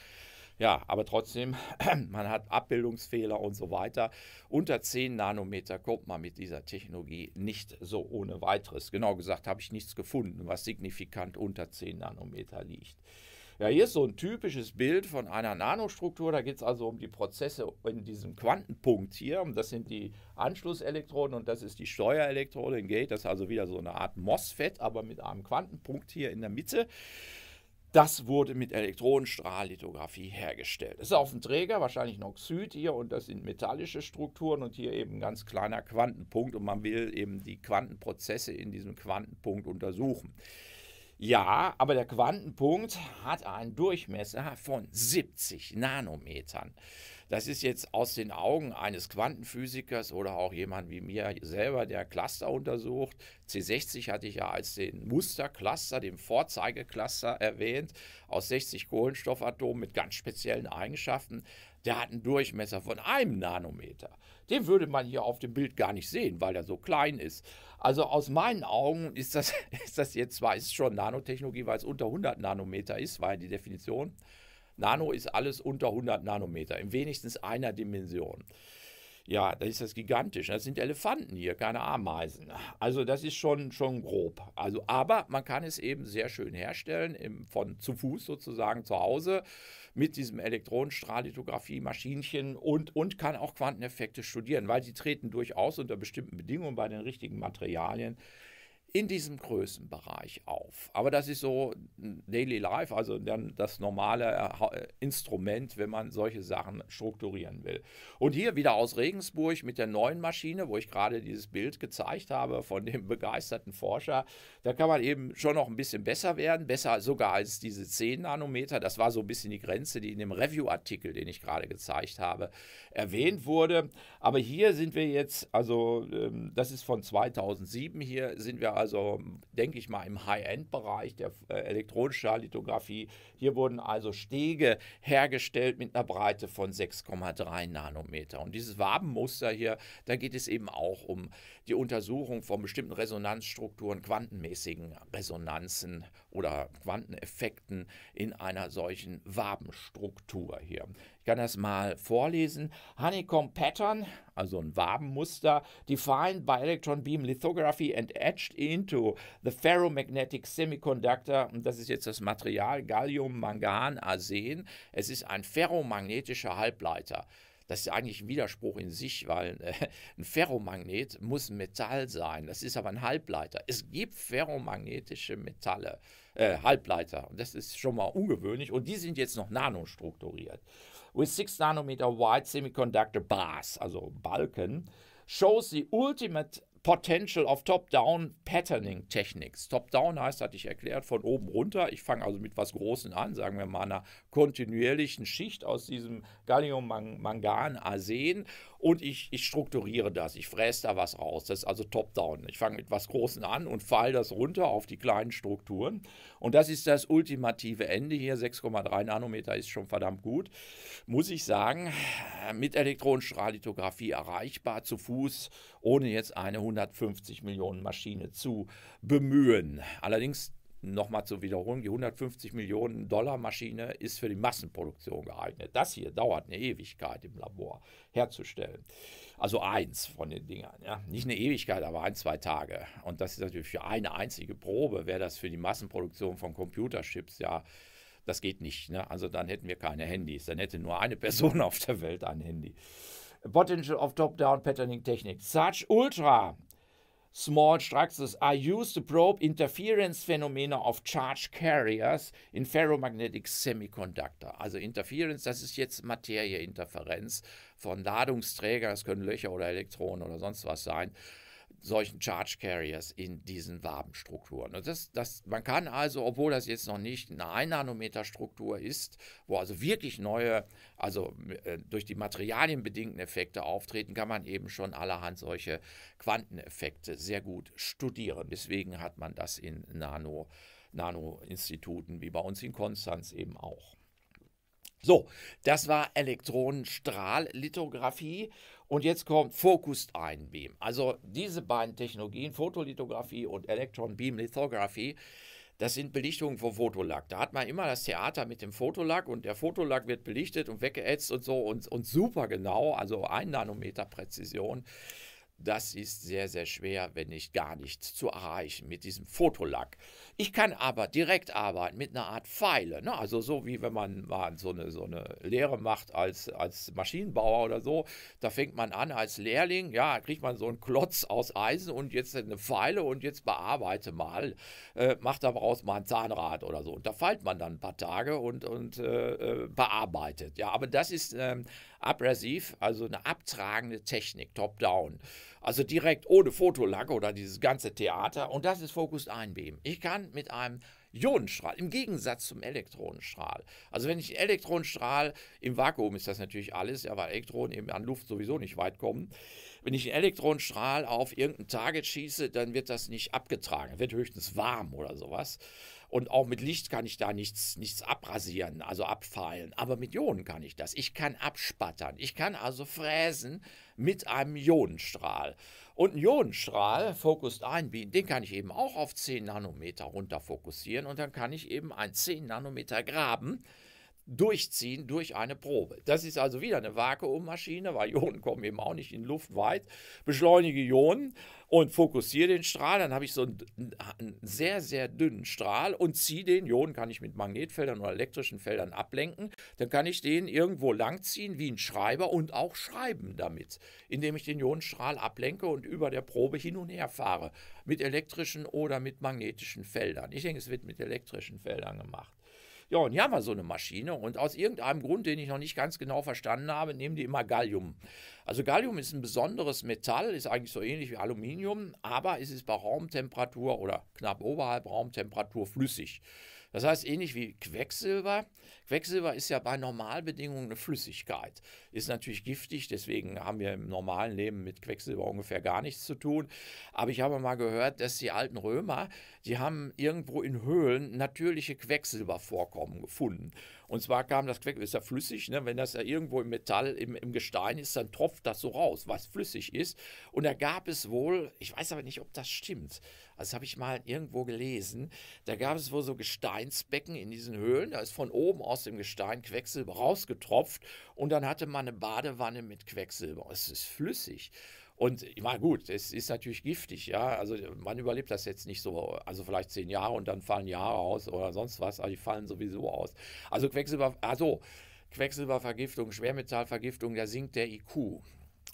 Ja, aber trotzdem, [CLEARS THROAT] man hat Abbildungsfehler und so weiter. Unter 10 Nanometer kommt man mit dieser Technologie nicht so ohne weiteres. Genau gesagt habe ich nichts gefunden, was signifikant unter 10 Nanometer liegt. Ja, hier ist so ein typisches Bild von einer Nanostruktur. Da geht es also um die Prozesse in diesem Quantenpunkt hier. Und das sind die Anschlusselektroden und das ist die Steuerelektrode in Gate. Das ist also wieder so eine Art MOSFET, aber mit einem Quantenpunkt hier in der Mitte. Das wurde mit Elektronenstrahllithografie hergestellt. Das ist auf dem Träger, wahrscheinlich ein Oxid hier und das sind metallische Strukturen und hier eben ein ganz kleiner Quantenpunkt und man will eben die Quantenprozesse in diesem Quantenpunkt untersuchen. Ja, aber der Quantenpunkt hat einen Durchmesser von 70 Nanometern. Das ist jetzt aus den Augen eines Quantenphysikers oder auch jemand wie mir selber, der Cluster untersucht. C60 hatte ich ja als den Mustercluster, den Vorzeigecluster erwähnt, aus 60 Kohlenstoffatomen mit ganz speziellen Eigenschaften der hat einen Durchmesser von einem Nanometer. Den würde man hier auf dem Bild gar nicht sehen, weil er so klein ist. Also aus meinen Augen ist das, [LAUGHS] ist das jetzt zwar ist schon Nanotechnologie, weil es unter 100 Nanometer ist, war ja die Definition. Nano ist alles unter 100 Nanometer, in wenigstens einer Dimension. Ja, das ist das gigantisch. Das sind Elefanten hier, keine Ameisen. Also das ist schon, schon grob. Also, aber man kann es eben sehr schön herstellen, im, von zu Fuß sozusagen zu Hause mit diesem Elektronenstrahllithografie-Maschinchen und, und kann auch Quanteneffekte studieren, weil sie treten durchaus unter bestimmten Bedingungen bei den richtigen Materialien in diesem Größenbereich auf. Aber das ist so Daily Life, also dann das normale äh, äh, Instrument, wenn man solche Sachen strukturieren will. Und hier wieder aus Regensburg mit der neuen Maschine, wo ich gerade dieses Bild gezeigt habe von dem [LAUGHS] begeisterten Forscher, da kann man eben schon noch ein bisschen besser werden, besser sogar als diese 10 Nanometer. Das war so ein bisschen die Grenze, die in dem Review-Artikel, den ich gerade gezeigt habe, erwähnt wurde. Aber hier sind wir jetzt, also ähm, das ist von 2007, hier sind wir also, denke ich mal, im High-End-Bereich der äh, elektronischen Lithografie. Hier wurden also Stege hergestellt mit einer Breite von 6,3 Nanometer. Und dieses Wabenmuster hier, da geht es eben auch um die Untersuchung von bestimmten Resonanzstrukturen, quantenmäßigen Resonanzen oder Quanteneffekten in einer solchen Wabenstruktur hier. Ich kann das mal vorlesen. Honeycomb Pattern, also ein Wabenmuster, defined by electron beam lithography and etched into the ferromagnetic semiconductor. Und das ist jetzt das Material Gallium, Mangan, Arsen. Es ist ein ferromagnetischer Halbleiter. Das ist eigentlich ein Widerspruch in sich, weil äh, [LAUGHS] ein Ferromagnet muss Metall sein. Das ist aber ein Halbleiter. Es gibt ferromagnetische Metalle, äh, Halbleiter. Und das ist schon mal ungewöhnlich. Und die sind jetzt noch nanostrukturiert with 6 nanometer wide semiconductor bars, also Balken, shows the ultimate potential of top-down patterning techniques. Top-down heißt, hatte ich erklärt, von oben runter. Ich fange also mit was Großem an, sagen wir mal einer kontinuierlichen Schicht aus diesem Gallium, Mangan, Arsen und ich, ich strukturiere das. Ich fräse da was raus. Das ist also top-down. Ich fange mit was Großen an und fall das runter auf die kleinen Strukturen. Und das ist das ultimative Ende hier. 6,3 Nanometer ist schon verdammt gut. Muss ich sagen, mit Elektronenstrahllithografie erreichbar zu Fuß, ohne jetzt eine 150 Millionen Maschine zu bemühen. Allerdings nochmal zu wiederholen, die 150 Millionen Dollar Maschine ist für die Massenproduktion geeignet. Das hier dauert eine Ewigkeit im Labor herzustellen. Also eins von den Dingern. Ja. Nicht eine Ewigkeit, aber ein, zwei Tage. Und das ist natürlich für eine einzige Probe, wäre das für die Massenproduktion von Computerships ja das geht nicht. Ne? Also dann hätten wir keine Handys. Dann hätte nur eine Person [LAUGHS] auf der Welt ein Handy. Potential of Top-Down Patterning Technik. Such Ultra small structures are used to probe interference phenomena of charge carriers in ferromagnetic semiconductor. Also Interference, das ist jetzt Materieinterferenz von Ladungsträgern, das können Löcher oder Elektronen oder sonst was sein solchen Charge Carriers in diesen Wabenstrukturen. Und das, das, man kann also, obwohl das jetzt noch nicht eine 1 Nanometer Struktur ist, wo also wirklich neue, also äh, durch die Materialien bedingten Effekte auftreten, kann man eben schon allerhand solche Quanteneffekte sehr gut studieren. Deswegen hat man das in Nano, Nano-Instituten wie bei uns in Konstanz eben auch. So, das war Elektronenstrahllithografie und jetzt kommt Focused Ion Beam. Also diese beiden Technologien, Fotolithografie und Electron Beam Lithography, das sind Belichtungen von Fotolack. Da hat man immer das Theater mit dem Fotolack und der Fotolack wird belichtet und weggeätzt und so und, und super genau, also ein Nanometer Präzision. Das ist sehr, sehr schwer, wenn nicht gar nichts zu erreichen mit diesem Fotolack. Ich kann aber direkt arbeiten mit einer Art Pfeile. Ne? Also so wie wenn man mal so eine, so eine Lehre macht als, als Maschinenbauer oder so. Da fängt man an als Lehrling, ja, kriegt man so einen Klotz aus Eisen und jetzt eine Pfeile und jetzt bearbeite mal, äh, macht daraus mal ein Zahnrad oder so. Und da feilt man dann ein paar Tage und, und äh, äh bearbeitet. Ja, aber das ist ähm, abrasiv, also eine abtragende Technik, top-down. Also direkt ohne Fotolack oder dieses ganze Theater. Und das ist Focused Einbeam. Ich kann mit einem Ionenstrahl im Gegensatz zum Elektronenstrahl. Also wenn ich Elektronenstrahl im Vakuum ist das natürlich alles, ja, weil Elektronen eben an Luft sowieso nicht weit kommen. Wenn ich einen Elektronenstrahl auf irgendein Target schieße, dann wird das nicht abgetragen, wird höchstens warm oder sowas. Und auch mit Licht kann ich da nichts, nichts abrasieren, also abfeilen. Aber mit Ionen kann ich das. Ich kann abspattern. Ich kann also fräsen mit einem Ionenstrahl. Und ein Ionenstrahl, Focused Ion den kann ich eben auch auf 10 Nanometer runter fokussieren und dann kann ich eben ein 10 Nanometer Graben durchziehen durch eine Probe. Das ist also wieder eine Vakuummaschine, weil Ionen kommen eben auch nicht in Luft weit. Beschleunige Ionen und fokussiere den Strahl, dann habe ich so einen, einen sehr, sehr dünnen Strahl und ziehe den, Ionen kann ich mit Magnetfeldern oder elektrischen Feldern ablenken, dann kann ich den irgendwo langziehen wie ein Schreiber und auch schreiben damit, indem ich den Ionenstrahl ablenke und über der Probe hin und her fahre, mit elektrischen oder mit magnetischen Feldern. Ich denke, es wird mit elektrischen Feldern gemacht. Ja, und hier haben wir so eine Maschine und aus irgendeinem Grund, den ich noch nicht ganz genau verstanden habe, nehmen die immer Gallium. Also Gallium ist ein besonderes Metall, ist eigentlich so ähnlich wie Aluminium, aber es ist bei Raumtemperatur oder knapp oberhalb Raumtemperatur flüssig. Das heißt, ähnlich wie Quecksilber Quecksilber ist ja bei Normalbedingungen eine Flüssigkeit. Ist natürlich giftig, deswegen haben wir im normalen Leben mit Quecksilber ungefähr gar nichts zu tun. Aber ich habe mal gehört, dass die alten Römer, die haben irgendwo in Höhlen natürliche Quecksilbervorkommen gefunden. Und zwar kam das Quecksilber, ist ja flüssig, ne? wenn das ja irgendwo im Metall, im, im Gestein ist, dann tropft das so raus, was flüssig ist. Und da gab es wohl, ich weiß aber nicht, ob das stimmt, also das habe ich mal irgendwo gelesen, da gab es wohl so Gesteinsbecken in diesen Höhlen, da ist von oben aus aus dem Gestein Quecksilber rausgetropft und dann hatte man eine Badewanne mit Quecksilber. Es ist flüssig. Und ich meine, gut, es ist natürlich giftig, ja. Also man überlebt das jetzt nicht so, also vielleicht zehn Jahre und dann fallen Jahre aus oder sonst was, aber die fallen sowieso aus. Also Quecksilber, also Quecksilbervergiftung, Schwermetallvergiftung, da sinkt der IQ.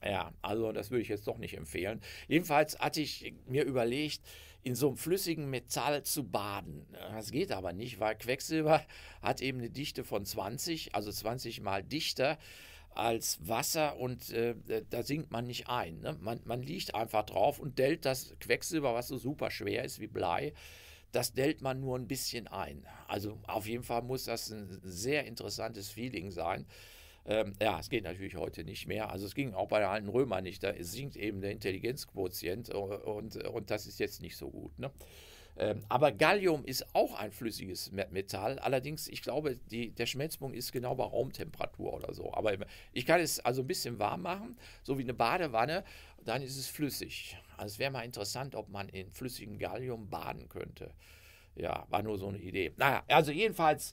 Ja, also das würde ich jetzt doch nicht empfehlen. Jedenfalls hatte ich mir überlegt, in so einem flüssigen Metall zu baden. Das geht aber nicht, weil Quecksilber hat eben eine Dichte von 20, also 20 mal dichter als Wasser und äh, da sinkt man nicht ein. Ne? Man, man liegt einfach drauf und delt das Quecksilber, was so super schwer ist wie Blei, das delt man nur ein bisschen ein. Also auf jeden Fall muss das ein sehr interessantes Feeling sein. Ähm, ja, es geht natürlich heute nicht mehr. Also es ging auch bei den alten Römern nicht. Da sinkt eben der Intelligenzquotient äh, und, äh, und das ist jetzt nicht so gut. Ne? Ähm, aber Gallium ist auch ein flüssiges Metall. Allerdings, ich glaube, die, der Schmelzpunkt ist genau bei Raumtemperatur oder so. Aber ich kann es also ein bisschen warm machen, so wie eine Badewanne, dann ist es flüssig. Also es wäre mal interessant, ob man in flüssigem Gallium baden könnte. Ja, war nur so eine Idee. Naja, also jedenfalls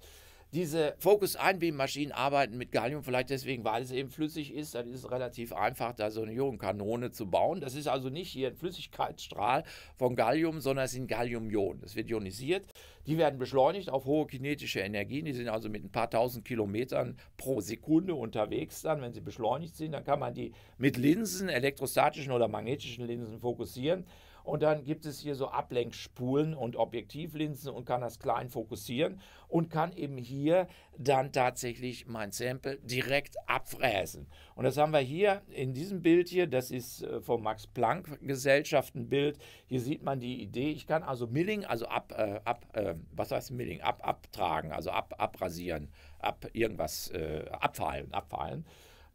diese focus Einbeam-Maschinen arbeiten mit Gallium, vielleicht deswegen, weil es eben flüssig ist. Dann ist es relativ einfach, da so eine Ionenkanone zu bauen. Das ist also nicht hier ein Flüssigkeitsstrahl von Gallium, sondern es sind Gallium-Ionen. Das wird ionisiert. Die werden beschleunigt auf hohe kinetische Energien. Die sind also mit ein paar tausend Kilometern pro Sekunde unterwegs dann, wenn sie beschleunigt sind. Dann kann man die mit Linsen, elektrostatischen oder magnetischen Linsen fokussieren. Und dann gibt es hier so Ablenkspulen und Objektivlinsen und kann das klein fokussieren und kann eben hier dann tatsächlich mein Sample direkt abfräsen. Und das haben wir hier in diesem Bild hier, das ist äh, vom Max-Planck-Gesellschaft ein Bild. Hier sieht man die Idee, ich kann also Milling, also ab, äh, ab äh, was heißt Milling, ab, abtragen, also ab, abrasieren, ab irgendwas, äh, abfallen, abfallen.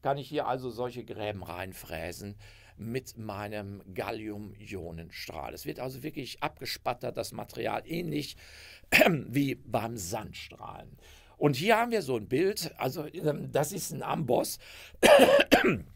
Kann ich hier also solche Gräben reinfräsen mit meinem Gallium-Ionenstrahl. Es wird also wirklich abgespattert, das Material, ähnlich ähm, wie beim Sandstrahlen. Und hier haben wir so ein Bild, also ähm, das ist ein Amboss. [COUGHS]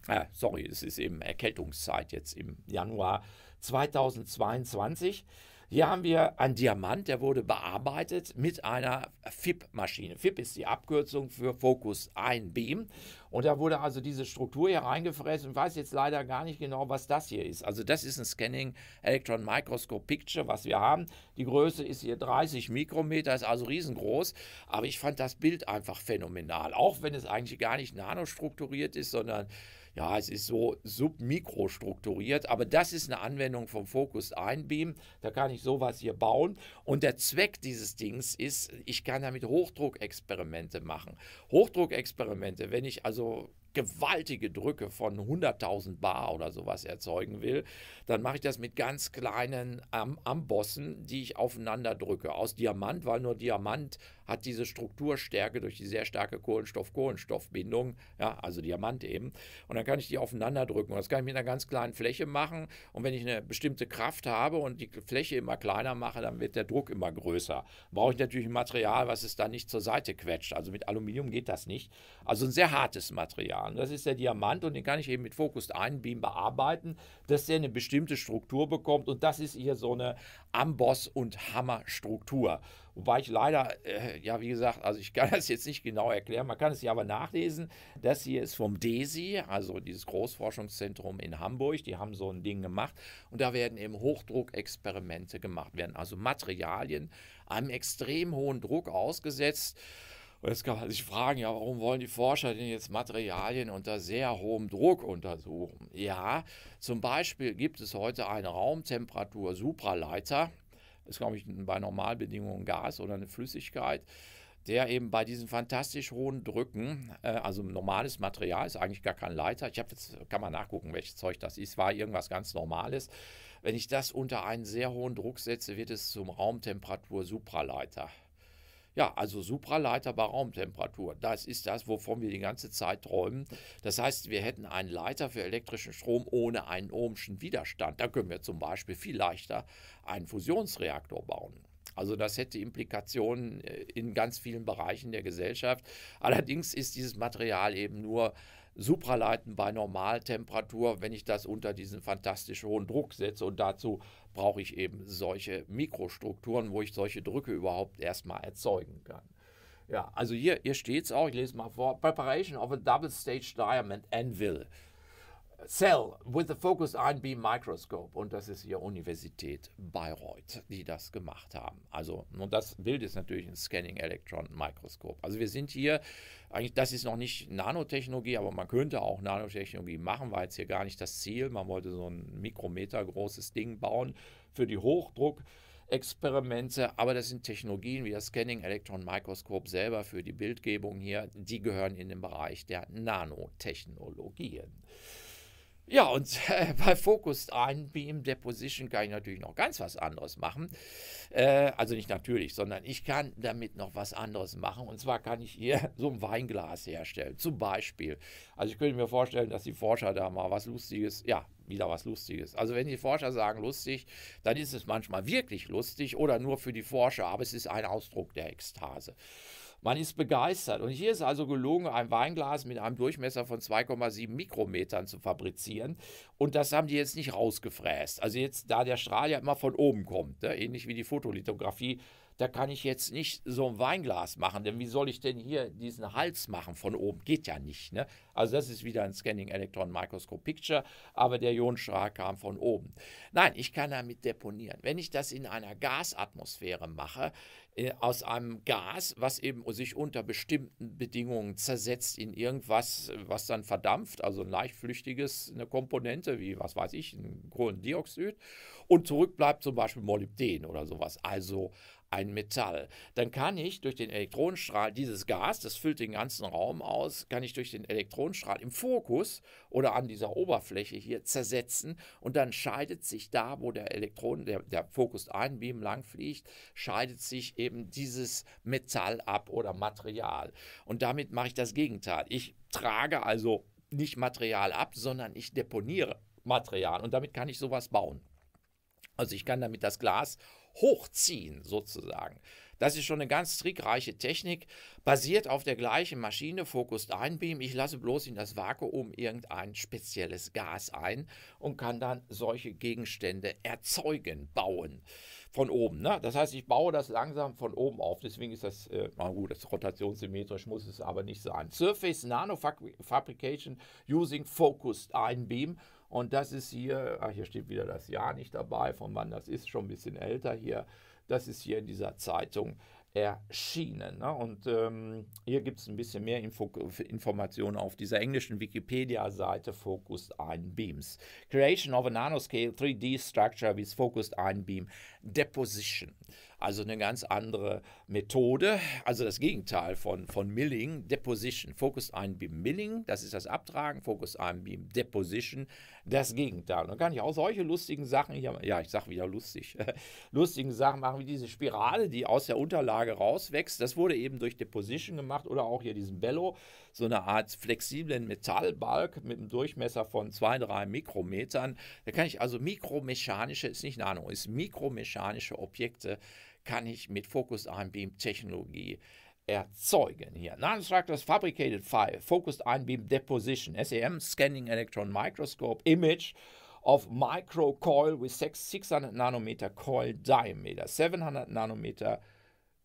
Ah, sorry, es ist eben Erkältungszeit jetzt im Januar 2022. Hier haben wir einen Diamant, der wurde bearbeitet mit einer FIP-Maschine. FIP ist die Abkürzung für Focus ein Beam. Und da wurde also diese Struktur hier reingefressen und weiß jetzt leider gar nicht genau, was das hier ist. Also das ist ein Scanning Electron Microscope Picture, was wir haben. Die Größe ist hier 30 Mikrometer, ist also riesengroß. Aber ich fand das Bild einfach phänomenal. Auch wenn es eigentlich gar nicht nanostrukturiert ist, sondern ja, es ist so submikro strukturiert, aber das ist eine Anwendung vom Focused Einbeam. Da kann ich sowas hier bauen. Und der Zweck dieses Dings ist, ich kann damit Hochdruckexperimente machen. Hochdruckexperimente, wenn ich also gewaltige Drücke von 100.000 Bar oder sowas erzeugen will, dann mache ich das mit ganz kleinen Ambossen, die ich aufeinander drücke. Aus Diamant, weil nur Diamant hat diese Strukturstärke durch die sehr starke Kohlenstoff-Kohlenstoff-Bindung, ja, also Diamant eben. Und dann kann ich die aufeinander drücken. Und das kann ich mit einer ganz kleinen Fläche machen. Und wenn ich eine bestimmte Kraft habe und die Fläche immer kleiner mache, dann wird der Druck immer größer. Brauche ich natürlich ein Material, was es dann nicht zur Seite quetscht. Also mit Aluminium geht das nicht. Also ein sehr hartes Material. Und Das ist der Diamant und den kann ich eben mit Focused Einbeam bearbeiten, dass der eine bestimmte Struktur bekommt. Und das ist hier so eine Amboss- und Hammerstruktur. Wobei ich leider, äh, ja, wie gesagt, also ich kann [LAUGHS] das jetzt nicht genau erklären, man kann es ja aber nachlesen. Das hier ist vom DESI, also dieses Großforschungszentrum in Hamburg. Die haben so ein Ding gemacht und da werden eben Hochdruckexperimente gemacht, werden also Materialien einem extrem hohen Druck ausgesetzt. Und jetzt kann man sich fragen, ja, warum wollen die Forscher denn jetzt Materialien unter sehr hohem Druck untersuchen? Ja, zum Beispiel gibt es heute einen Raumtemperatur-Supraleiter, ist glaube ich bei Normalbedingungen Gas oder eine Flüssigkeit, der eben bei diesen fantastisch hohen Drücken, äh, also normales Material ist eigentlich gar kein Leiter. Ich habe jetzt, kann man nachgucken, welches Zeug das ist, war irgendwas ganz Normales. Wenn ich das unter einen sehr hohen Druck setze, wird es zum Raumtemperatur Supraleiter. Ja, also Supraleiter bei Raumtemperatur. Das ist das, wovon wir die ganze Zeit träumen. Das heißt, wir hätten einen Leiter für elektrischen Strom ohne einen ohmschen Widerstand. Da können wir zum Beispiel viel leichter einen Fusionsreaktor bauen. Also das hätte Implikationen äh, in ganz vielen Bereichen der Gesellschaft. Allerdings ist dieses Material eben nur supraleiten bei Normaltemperatur, wenn ich das unter diesen fantastisch hohen Druck setze. Und dazu brauche ich eben solche Mikrostrukturen, wo ich solche Drücke überhaupt erstmal erzeugen kann. Ja, also hier, hier steht es auch, ich lese mal vor. Preparation of a double-stage diamond anvil. Cell with a focus IB microscope. Und das ist hier Universität Bayreuth, die das gemacht haben. Also, und das Bild ist natürlich ein Scanning Electron Microscope. Also wir sind hier eigentlich, das ist noch nicht Nanotechnologie, aber man könnte auch Nanotechnologie machen, war jetzt hier gar nicht das Ziel. Man wollte so ein Mikrometer großes Ding bauen für die Hochdruck. Experimente, aber das sind Technologien wie das Scanning Electron Mikroskop selber für die Bildgebung hier, die gehören in den Bereich der Nanotechnologien. Ja, und äh, [LAUGHS] bei Focused Beam Deposition kann ich natürlich noch ganz was anderes machen. Äh, also nicht natürlich, sondern ich kann damit noch was anderes machen. Und zwar kann ich hier [LAUGHS] so ein Weinglas herstellen, zum Beispiel. Also ich könnte mir vorstellen, dass die Forscher da mal was Lustiges, ja, wieder was Lustiges. Also wenn die Forscher sagen lustig, dann ist es manchmal wirklich lustig oder nur für die Forscher, aber es ist ein Ausdruck der Ekstase. Man ist begeistert. Und hier ist also gelungen, ein Weinglas mit einem Durchmesser von 2,7 Mikrometern zu fabrizieren. Und das haben die jetzt nicht rausgefräst. Also jetzt, da der Strahl ja immer von oben kommt, ne? ähnlich wie die Fotolithografie da kann ich jetzt nicht so ein Weinglas machen, denn wie soll ich denn hier diesen Hals machen von oben? Geht ja nicht. Ne? Also das ist wieder ein Scanning Electron Microscope Picture, aber der Ionenstrahl kam von oben. Nein, ich kann damit deponieren. Wenn ich das in einer Gasatmosphäre mache, äh, aus einem Gas, was eben sich unter bestimmten Bedingungen zersetzt in irgendwas, was dann verdampft, also ein leichtflüchtiges, eine Komponente wie, was weiß ich, ein Kohlendioxid und zurückbleibt zum Beispiel Molybden oder sowas. Also ein Metall. Dann kann ich durch den Elektronenstrahl dieses Gas, das füllt den ganzen Raum aus, kann ich durch den Elektronenstrahl im Fokus oder an dieser Oberfläche hier zersetzen und dann scheidet sich da, wo der Elektron, der, der Fokus ein Beam lang fliegt, scheidet sich eben dieses Metall ab oder Material. Und damit mache ich das Gegenteil. Ich trage also nicht Material ab, sondern ich deponiere Material und damit kann ich sowas bauen. Also ich kann damit das Glas hochziehen sozusagen. Das ist schon eine ganz trickreiche Technik, basiert auf der gleichen Maschine, Focused Einbeam. Ich lasse bloß in das Vakuum irgendein spezielles Gas ein und kann dann solche Gegenstände erzeugen, bauen von oben. Ne? Das heißt, ich baue das langsam von oben auf. Deswegen ist das, äh, na gut, das rotationssymmetrisch muss es aber nicht sein. Surface Nano Fabrication using Focused Einbeam. Beam und das ist hier, ach, hier steht wieder das Jahr nicht dabei, von wann das ist, schon ein bisschen älter hier. Das ist hier in dieser Zeitung erschienen. Ne? Und ähm, hier gibt es ein bisschen mehr Info Informationen auf dieser englischen Wikipedia-Seite Focused Ion Beams. Creation of a Nanoscale 3D Structure with Focused Ion Beam Deposition. Also eine ganz andere Methode, also das Gegenteil von, von Milling, Deposition. Focused Ion Beam Milling, das ist das Abtragen, Focused Ion Beam Deposition das Gegenteil. Dann kann ich auch solche lustigen Sachen hier, ja, ich sage wieder lustig, [LAUGHS] lustigen Sachen machen, wie diese Spirale, die aus der Unterlage rauswächst. Das wurde eben durch Deposition gemacht oder auch hier diesen Bello, so eine Art flexiblen Metallbalk mit einem Durchmesser von 2, 3 Mikrometern. Da kann ich also mikromechanische, ist nicht Nano, ist mikromechanische Objekte kann ich mit Focus AMBeam Technologie erzeugen hier. Nanostructures fabricated file, focused ion beam deposition, SEM scanning electron microscope image of micro coil with 600 nanometer coil diameter, 700 nanometer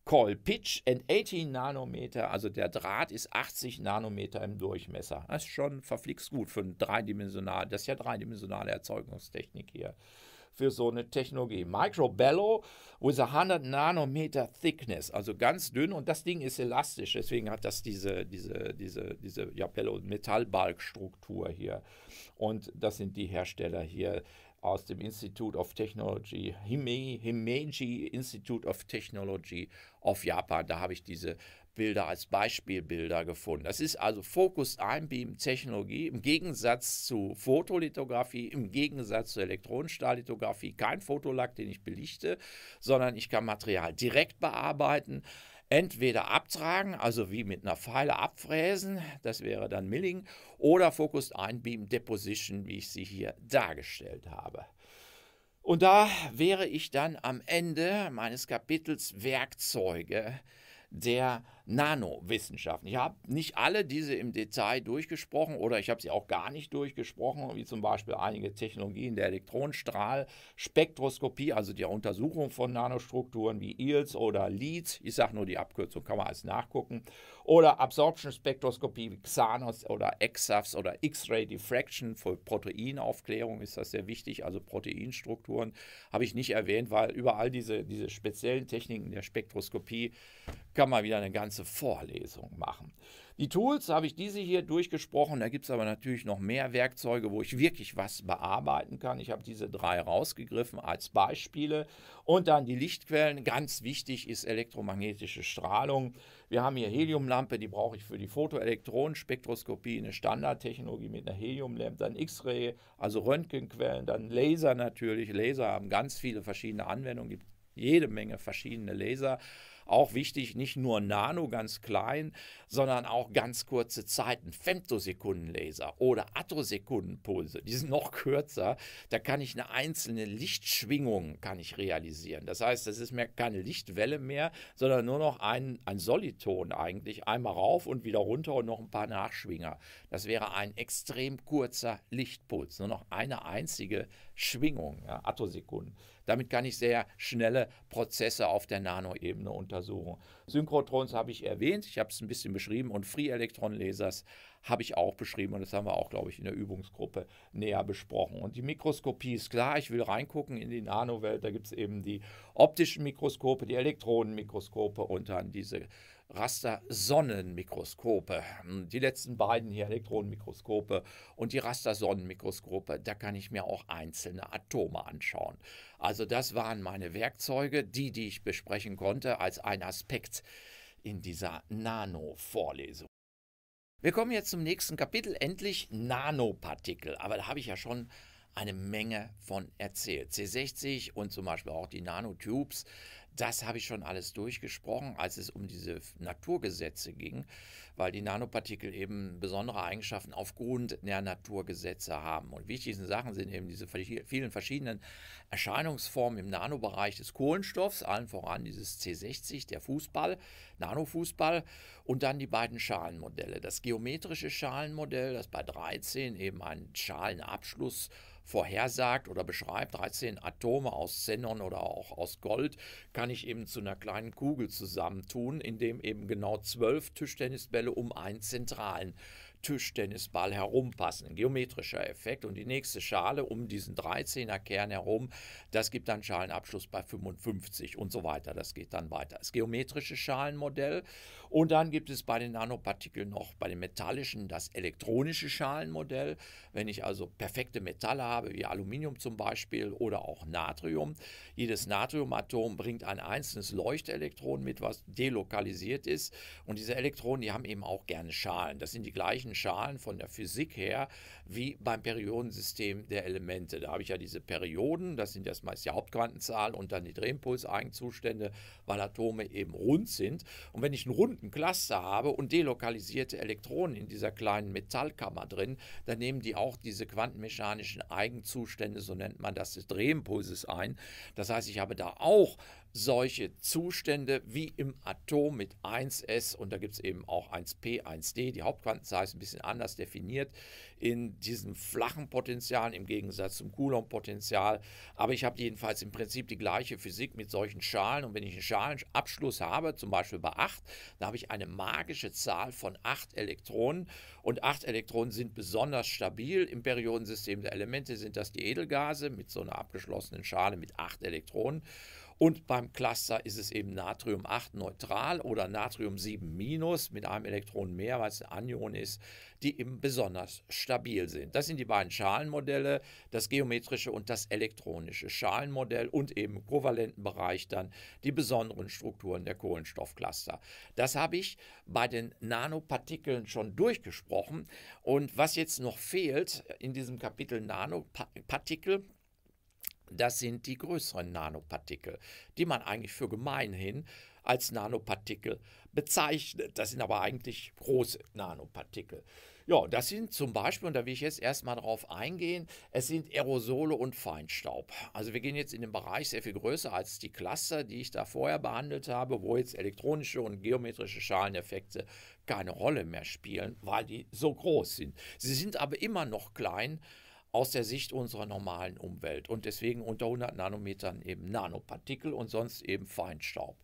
Coil Pitch and 18 Nanometer, also der Draht ist 80 Nanometer im Durchmesser. Das ist schon verflixt gut für ein dreidimensional, das ist ja dreidimensionale Erzeugungstechnik hier für so eine Technologie. Microbello with a 100 Nanometer Thickness, also ganz dünn und das Ding ist elastisch, deswegen hat das diese, diese, diese, diese ja, Metallbalkstruktur hier. Und das sind die Hersteller hier aus dem Institute of Technology, Himeji Institute of Technology of Japan. Da habe ich diese Bilder als Beispielbilder gefunden. Das ist also Fokus Einbeam Technologie im Gegensatz zu Fotolithografie, im Gegensatz zur Elektronenstahllithografie kein Fotolack, den ich belichte, sondern ich kann Material direkt bearbeiten entweder abtragen, also wie mit einer Pfeile abfräsen, das wäre dann Milling, oder Focused Einbeam Deposition, wie ich sie hier dargestellt habe. Und da wäre ich dann am Ende meines Kapitels Werkzeuge der Nanowissenschaften. Ich habe nicht alle diese im Detail durchgesprochen oder ich habe sie auch gar nicht durchgesprochen, wie zum Beispiel einige Technologien der Elektronenstrahlspektroskopie, also der Untersuchung von Nanostrukturen wie EELS oder LEADS. Ich sage nur die Abkürzung, kann man alles nachgucken. Oder Absorption-Spektroskopie wie Xanos oder EXAFS oder X-Ray Diffraction für Proteinaufklärung ist das sehr wichtig, also Proteinstrukturen habe ich nicht erwähnt, weil überall diese, diese speziellen Techniken der Spektroskopie kann man wieder eine ganze ganze Vorlesung machen. Die Tools habe ich diese hier durchgesprochen. Da gibt es aber natürlich noch mehr Werkzeuge, wo ich wirklich was bearbeiten kann. Ich habe diese drei rausgegriffen als Beispiele. Und dann die Lichtquellen. Ganz wichtig ist elektromagnetische Strahlung. Wir haben hier Heliumlampe, die brauche ich für die Photoelektronenspektroskopie, eine Standardtechnologie mit einer Heliumlampe, dann X-Ray, also Röntgenquellen, dann Laser natürlich. Laser haben ganz viele verschiedene Anwendungen, gibt jede Menge verschiedene Laser. Auch wichtig, nicht nur Nano ganz klein, sondern auch ganz kurze Zeiten. Femtosekundenlaser oder Attosekundenpulse, die sind noch kürzer. Da kann ich eine einzelne Lichtschwingung kann ich realisieren. Das heißt, das ist mehr keine Lichtwelle mehr, sondern nur noch ein, ein Soliton eigentlich. Einmal rauf und wieder runter und noch ein paar Nachschwinger. Das wäre ein extrem kurzer Lichtpuls. Nur noch eine einzige Schwingung, ja, Attosekunden. Damit kann ich sehr schnelle Prozesse auf der Nanoebene untersuchen. Synchrotrons habe ich erwähnt, ich habe es ein bisschen beschrieben und Free-Elektron-Lasers habe ich auch beschrieben und das haben wir auch, glaube ich, in der Übungsgruppe näher besprochen. Und die Mikroskopie ist klar, ich will reingucken in die Nanowelt, da gibt es eben die optischen Mikroskope, die Elektronenmikroskope und dann diese Raster-Sonnenmikroskope. Die letzten beiden hier Elektronenmikroskope und die Raster-Sonnenmikroskope, da kann ich mir auch einzelne Atome anschauen. Also das waren meine Werkzeuge, die, die ich besprechen konnte, als ein Aspekt in dieser Nano-Vorlesung. Wir kommen jetzt zum nächsten Kapitel, endlich Nanopartikel. Aber da habe ich ja schon eine Menge von erzählt. C60 und zum Beispiel auch die Nanotubes das habe ich schon alles durchgesprochen, als es um diese Naturgesetze ging, weil die Nanopartikel eben besondere Eigenschaften aufgrund der Naturgesetze haben. Und wichtigsten Sachen sind eben diese vielen verschiedenen Erscheinungsformen im Nanobereich des Kohlenstoffs, allen voran dieses C60, der Fußball, Nanofußball, und dann die beiden Schalenmodelle. Das geometrische Schalenmodell, das bei 13 eben einen Schalenabschluss äh, vorhersagt oder beschreibt, 13 Atome aus Xenon oder auch aus Gold, kann ich eben zu einer kleinen Kugel zusammentun, indem eben genau zwölf Tischtennisbälle um einen zentralen Tischtennisball herumpassen, ein geometrischer Effekt. Und die nächste Schale um diesen 13er Kern herum, das gibt dann Schalenabschluss bei 55 und so weiter. Das geht dann weiter. Das geometrische Schalenmodell. Und dann gibt es bei den Nanopartikeln noch bei den metallischen das elektronische Schalenmodell. Wenn ich also perfekte Metalle habe, wie Aluminium zum Beispiel oder auch Natrium, jedes Natriumatom bringt ein einzelnes Leuchtelektron mit, was delokalisiert ist. Und diese Elektronen, die haben eben auch gerne Schalen. Das sind die gleichen gleichen Schalen von der Physik her wie beim Periodensystem der Elemente. Da habe ich ja diese Perioden, das sind jetzt meist die Hauptquantenzahlen und dann die Drehimpulseigenzustände, weil Atome eben rund sind. Und wenn ich einen runden Cluster habe und delokalisierte Elektronen in dieser kleinen Metallkammer drin, dann nehmen die auch diese quantenmechanischen Eigenzustände, so nennt man das, des Drehimpulses ein. Das heißt, ich habe da auch solche Zustände wie im Atom mit 1s und da gibt es eben auch 1p, 1d, die Hauptquantenzahl ist ein bisschen anders definiert in diesen flachen Potenzialen im Gegensatz zum Coulomb-Potenzial. Aber ich habe jedenfalls im Prinzip die gleiche Physik mit solchen Schalen und wenn ich einen Schalenabschluss habe, zum Beispiel bei 8, da habe ich eine magische Zahl von 8 Elektronen und 8 Elektronen sind besonders stabil. Im Periodensystem der Elemente sind das die Edelgase mit so einer abgeschlossenen Schale mit 8 Elektronen. Und beim Cluster ist es eben Natrium 8 neutral oder Natrium 7 minus mit einem Elektron mehr, weil es ein Anion ist, die eben besonders stabil sind. Das sind die beiden Schalenmodelle, das geometrische und das elektronische Schalenmodell und eben im kovalenten Bereich dann die besonderen Strukturen der Kohlenstoffcluster. Das habe ich bei den Nanopartikeln schon durchgesprochen. Und was jetzt noch fehlt in diesem Kapitel Nanopartikel, das sind die größeren Nanopartikel, die man eigentlich für gemeinhin als Nanopartikel bezeichnet. Das sind aber eigentlich große Nanopartikel. Ja, das sind zum Beispiel, und da will ich jetzt erstmal drauf eingehen, es sind Aerosole und Feinstaub. Also wir gehen jetzt in den Bereich sehr viel größer als die Cluster, die ich da vorher behandelt habe, wo jetzt elektronische und geometrische Schaleneffekte keine Rolle mehr spielen, weil die so groß sind. Sie sind aber immer noch klein aus der Sicht unserer normalen Umwelt und deswegen unter 100 Nanometern eben Nanopartikel und sonst eben Feinstaub.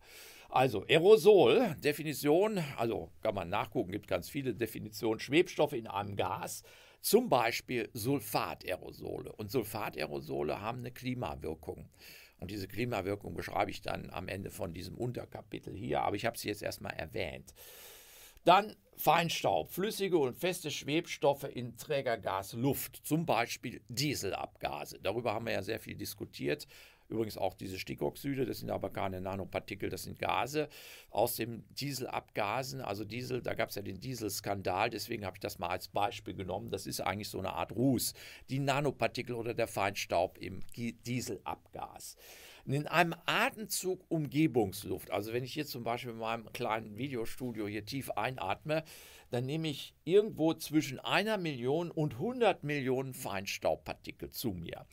Also Aerosol, Definition, also kann man nachgucken, gibt ganz viele Definitionen, Schwebstoffe in einem Gas, zum Beispiel Sulfaterosole. Und Sulfaterosole haben eine Klimawirkung. Und diese Klimawirkung beschreibe ich dann am Ende von diesem Unterkapitel hier, aber ich habe sie jetzt erstmal erwähnt. Dann Feinstaub, flüssige und feste Schwebstoffe in Trägergas, Luft, zum Beispiel Dieselabgase. Darüber haben wir ja sehr viel diskutiert. Übrigens auch diese Stickoxide, das sind aber keine Nanopartikel, das sind Gase aus den Dieselabgasen. Also Diesel, da gab es ja den Dieselskandal, deswegen habe ich das mal als Beispiel genommen. Das ist eigentlich so eine Art Ruß, die Nanopartikel oder der Feinstaub im Dieselabgas in einem Atemzug Umgebungsluft. Also wenn ich hier zum Beispiel in meinem kleinen Videostudio hier tief einatme, dann nehme ich irgendwo zwischen einer Million und 100 Millionen Feinstaubpartikel zu mir.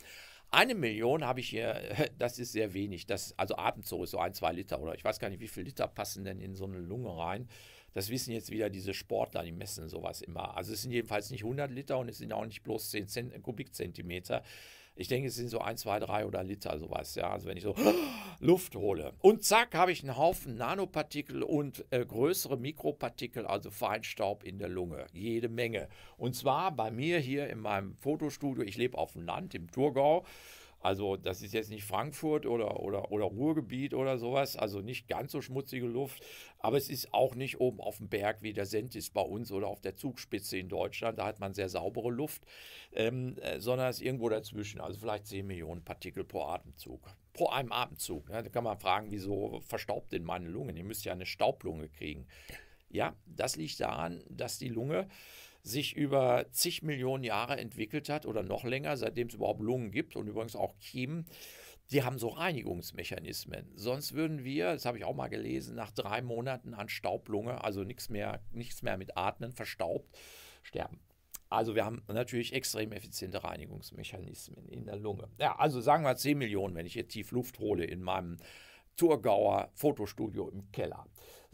Eine Million habe ich hier, [LAUGHS] das ist sehr wenig. Das, also Atemzug ist so ein, zwei Liter oder ich weiß gar nicht, wie viele Liter passen denn in so eine Lunge rein. Das wissen jetzt wieder diese Sportler, die messen sowas immer. Also es sind jedenfalls nicht 100 Liter und es sind auch nicht bloß 10 Kubikzentimeter. Ich denke, es sind so 1, 2, 3 oder Liter sowas. Ja? Also wenn ich so [GASPS] Luft hole. Und zack, habe ich einen Haufen Nanopartikel und äh, größere Mikropartikel, also Feinstaub in der Lunge. Jede Menge. Und zwar bei mir hier in meinem Fotostudio. Ich lebe auf dem Land im Thurgau. Also das ist jetzt nicht Frankfurt oder, oder, oder Ruhrgebiet oder sowas, also nicht ganz so schmutzige Luft, aber es ist auch nicht oben auf dem Berg wie der Sentis bei uns oder auf der Zugspitze in Deutschland, da hat man sehr saubere Luft, ähm, äh, sondern es ist irgendwo dazwischen, also vielleicht 10 Millionen Partikel pro Atemzug. Pro einem Atemzug. Ne? Da kann man fragen, wieso verstaubt denn meine Lungen? Ihr müsst ja eine Staublunge kriegen. Ja, das liegt daran, dass die Lunge sich über zig Millionen Jahre entwickelt hat oder noch länger, seitdem es überhaupt Lungen gibt und übrigens auch Kiemen, die haben so Reinigungsmechanismen. Sonst würden wir, das habe ich auch mal gelesen, nach drei Monaten an Staublunge, also nichts mehr, nichts mehr mit Atmen, verstaubt, sterben. Also wir haben natürlich extrem effiziente Reinigungsmechanismen in der Lunge. Ja, also sagen wir 10 Millionen, wenn ich hier tief Luft hole in meinem Thurgauer Fotostudio im Keller.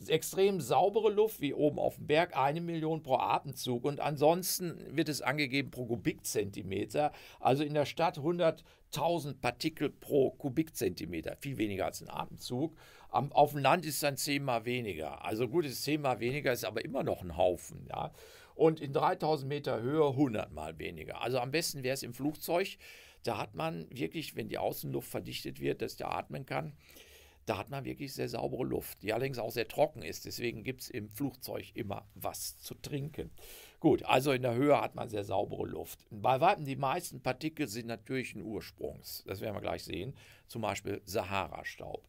Extrem saubere Luft, wie oben auf dem Berg, eine Million pro Atemzug. Und ansonsten wird es angegeben pro Kubikzentimeter. Also in der Stadt 100.000 Partikel pro Kubikzentimeter. Viel weniger als ein Atemzug. Am, auf dem Land ist es dann zehnmal weniger. Also gut, es ist zehnmal weniger, ist aber immer noch ein Haufen. Ja? Und in 3000 Meter Höhe 100 mal weniger. Also am besten wäre es im Flugzeug. Da hat man wirklich, wenn die Außenluft verdichtet wird, dass der atmen kann da hat man wirklich sehr saubere Luft, die allerdings auch sehr trocken ist. Deswegen gibt es im Flugzeug immer was zu trinken. Gut, also in der Höhe hat man sehr saubere Luft. Bei weitem die meisten Partikel sind natürlichen Ursprungs. Das werden wir gleich sehen. Zum Beispiel Sahara-Staub.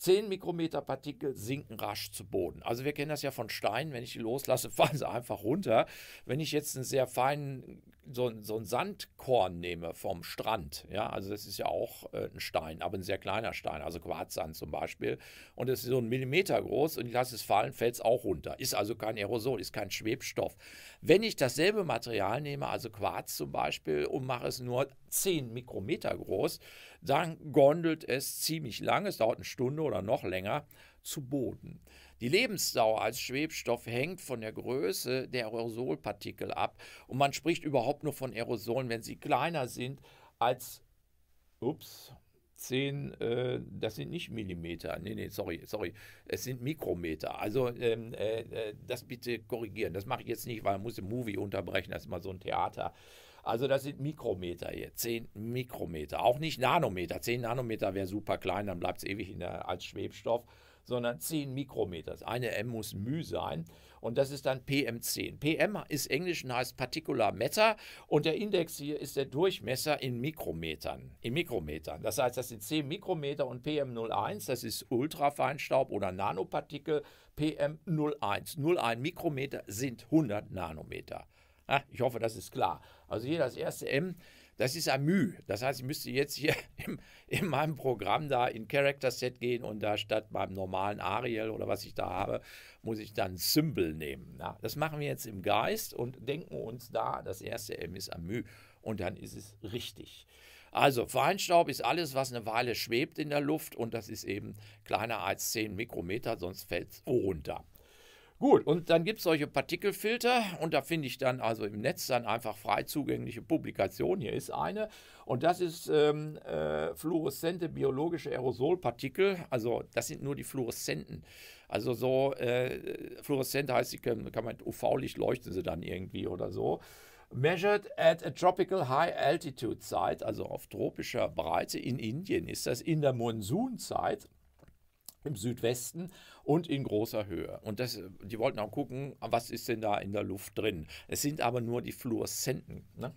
10 Mikrometer Partikel sinken rasch zu Boden. Also wir kennen das ja von Steinen, wenn ich die loslasse, [LAUGHS] fallen sie einfach runter. Wenn ich jetzt einen sehr feinen, so, so ein Sandkorn nehme vom Strand, ja, also das ist ja auch äh, ein Stein, aber ein sehr kleiner Stein, also Quarzsand zum Beispiel, und es ist so ein Millimeter groß und ich lasse es fallen, fällt es auch runter. Ist also kein Aerosol, ist kein Schwebstoff. Wenn ich dasselbe Material nehme, also Quarz zum Beispiel, und mache es nur 10 Mikrometer groß, dann gondelt es ziemlich lang, es dauert eine Stunde oder noch länger, zu Boden. Die Lebensdauer als Schwebstoff hängt von der Größe der Aerosolpartikel ab und man spricht überhaupt nur von Aerosolen, wenn sie kleiner sind als, ups, 10, äh, das sind nicht Millimeter, nee, nee, sorry, sorry, es sind Mikrometer. Also ähm, äh, äh, das bitte korrigieren. Das mache ich jetzt nicht, weil man muss im Movie unterbrechen, das ist mal so ein Theater. Also das sind Mikrometer hier, 10 Mikrometer, auch nicht Nanometer. 10 Nanometer wäre super klein, dann bleibt es ewig der, als Schwebstoff, sondern 10 Mikrometer. Das eine M muss μ sein und das ist dann PM10. PM ist englisch und heißt Particular Matter und der Index hier ist der Durchmesser in Mikrometern. In Mikrometern. Das heißt, das sind 10 Mikrometer und PM01, das ist Ultrafeinstaub oder Nanopartikel, PM01. 01 Mikrometer sind 100 Nanometer. Ich hoffe, das ist klar. Also hier das erste M das ist ein Mühe. Das heißt, ich müsste jetzt hier [LAUGHS] im, in meinem Programm da in Character Set gehen und da statt beim normalen Ariel oder was ich da habe, muss ich dann Symbol nehmen. Na, das machen wir jetzt im Geist und denken uns da, das erste M ist am Mühe und dann ist es richtig. Also Feinstaub ist alles, was eine Weile schwebt in der Luft und das ist eben kleiner als 10 Mikrometer, sonst fällt es runter. Gut, und dann gibt es solche Partikelfilter und da finde ich dann also im Netz dann einfach frei zugängliche Publikationen. Hier ist eine und das ist ähm, äh, fluoreszente biologische Aerosolpartikel. Also das sind nur die fluoreszenten. Also so äh, fluoreszent heißt, sie können, kann man UV-Licht leuchten sie dann irgendwie oder so. Measured at a tropical high altitude site, also auf tropischer Breite in Indien ist das in der Monsunzeit im Südwesten und in großer Höhe. Und das, die wollten auch gucken, was ist denn da in der Luft drin. Es sind aber nur die Fluoreszenten. Ne?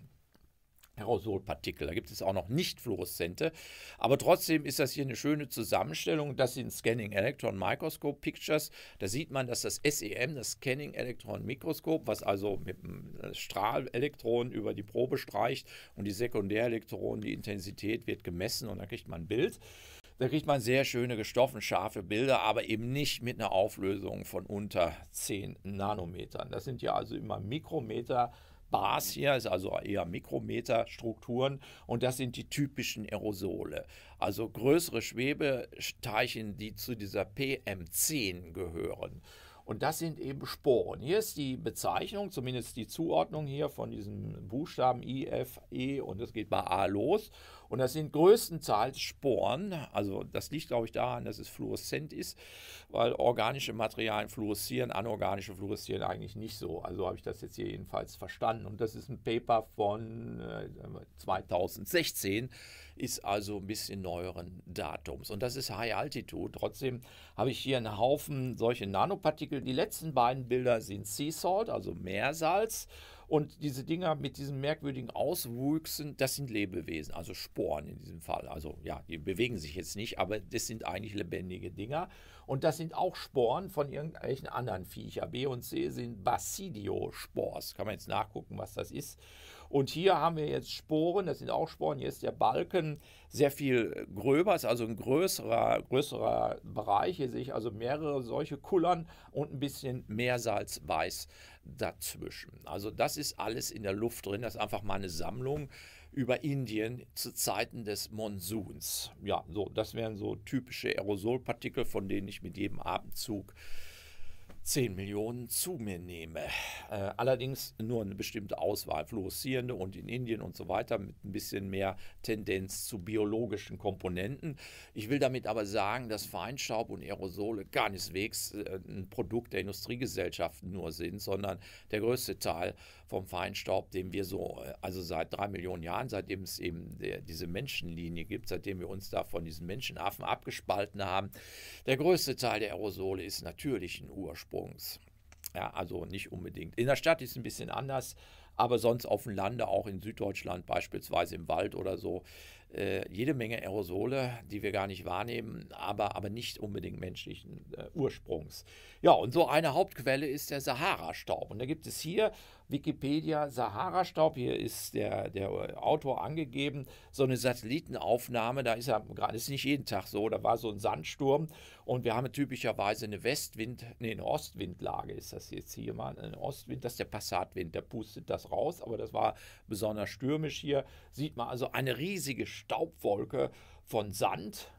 Aerosolpartikel. Da gibt es auch noch nicht fluoreszente. Aber trotzdem ist das hier eine schöne Zusammenstellung. Das sind Scanning Electron Microscope Pictures. Da sieht man, dass das SEM, das Scanning Electron Mikroskop, was also mit einem Strahlelektron über die Probe streicht und die Sekundärelektronen, die Intensität wird gemessen und dann kriegt man ein Bild. Da kriegt man sehr schöne gestoffen scharfe Bilder, aber eben nicht mit einer Auflösung von unter 10 Nanometern. Das sind ja also immer Mikrometer. Bars hier, ist also eher Mikrometerstrukturen und das sind die typischen Aerosole. Also größere Schwebeteilchen, die zu dieser PM10 gehören. Und das sind eben Sporen. Hier ist die Bezeichnung, zumindest die Zuordnung hier von diesen Buchstaben I, F, E und es geht bei A los. Und das sind größtenteils Sporen. Also das liegt, glaube ich, daran, dass es fluoreszent ist, weil organische Materialien fluoreszieren, anorganische fluoreszieren eigentlich nicht so. Also habe ich das jetzt hier jedenfalls verstanden. Und das ist ein Paper von äh, 2016 ist also ein bisschen neueren Datums. Und das ist High Altitude. Trotzdem habe ich hier einen Haufen solche Nanopartikel. Die letzten beiden Bilder sind Sea Salt, also Meersalz. Und diese Dinger mit diesen merkwürdigen Auswüchsen, das sind Lebewesen, also Sporen in diesem Fall. Also ja, die bewegen sich jetzt nicht, aber das sind eigentlich lebendige Dinger. Und das sind auch Sporen von irgendwelchen anderen Viecher. B und C sind Basidiospores. Kann man jetzt nachgucken, was das ist. Und hier haben wir jetzt Sporen, das sind auch Sporen, hier ist der Balken sehr viel gröber, ist also ein größerer, größerer Bereich. Hier sehe ich also mehrere solche Kullern und ein bisschen Meersalzweiß dazwischen. Also das ist alles in der Luft drin, das ist einfach meine Sammlung über Indien zu Zeiten des Monsuns. Ja, so, das wären so typische Aerosolpartikel, von denen ich mit jedem Abendzug 10 Millionen zu mir nehme. Äh, allerdings nur eine bestimmte Auswahl, fluoreszierende und in Indien und so weiter, mit ein bisschen mehr Tendenz zu biologischen Komponenten. Ich will damit aber sagen, dass Feinstaub und Aerosole keineswegs äh, ein Produkt der Industriegesellschaften nur sind, sondern der größte Teil vom Feinstaub, den wir so, äh, also seit drei Millionen Jahren, seitdem es eben der, diese Menschenlinie gibt, seitdem wir uns da von diesen Menschenaffen abgespalten haben. Der größte Teil der Aerosole ist natürlichen Ursprungs. Ja, also nicht unbedingt. In der Stadt ist es ein bisschen anders, aber sonst auf dem Lande, auch in Süddeutschland beispielsweise im Wald oder so, äh, jede Menge Aerosole, die wir gar nicht wahrnehmen, aber, aber nicht unbedingt menschlichen äh, Ursprungs. Ja, und so eine Hauptquelle ist der Sahara-Staub. Und da gibt es hier Wikipedia Sahara-Staub. Hier ist der, der Autor angegeben, so eine Satellitenaufnahme. Da ist ja gerade, ist nicht jeden Tag so, da war so ein Sandsturm und wir haben typischerweise eine Westwind, nee, eine Ostwindlage ist das jetzt hier mal, ein Ostwind, das ist der Passatwind, der pustet das raus, aber das war besonders stürmisch hier. Sieht man also eine riesige Staubwolke von Sand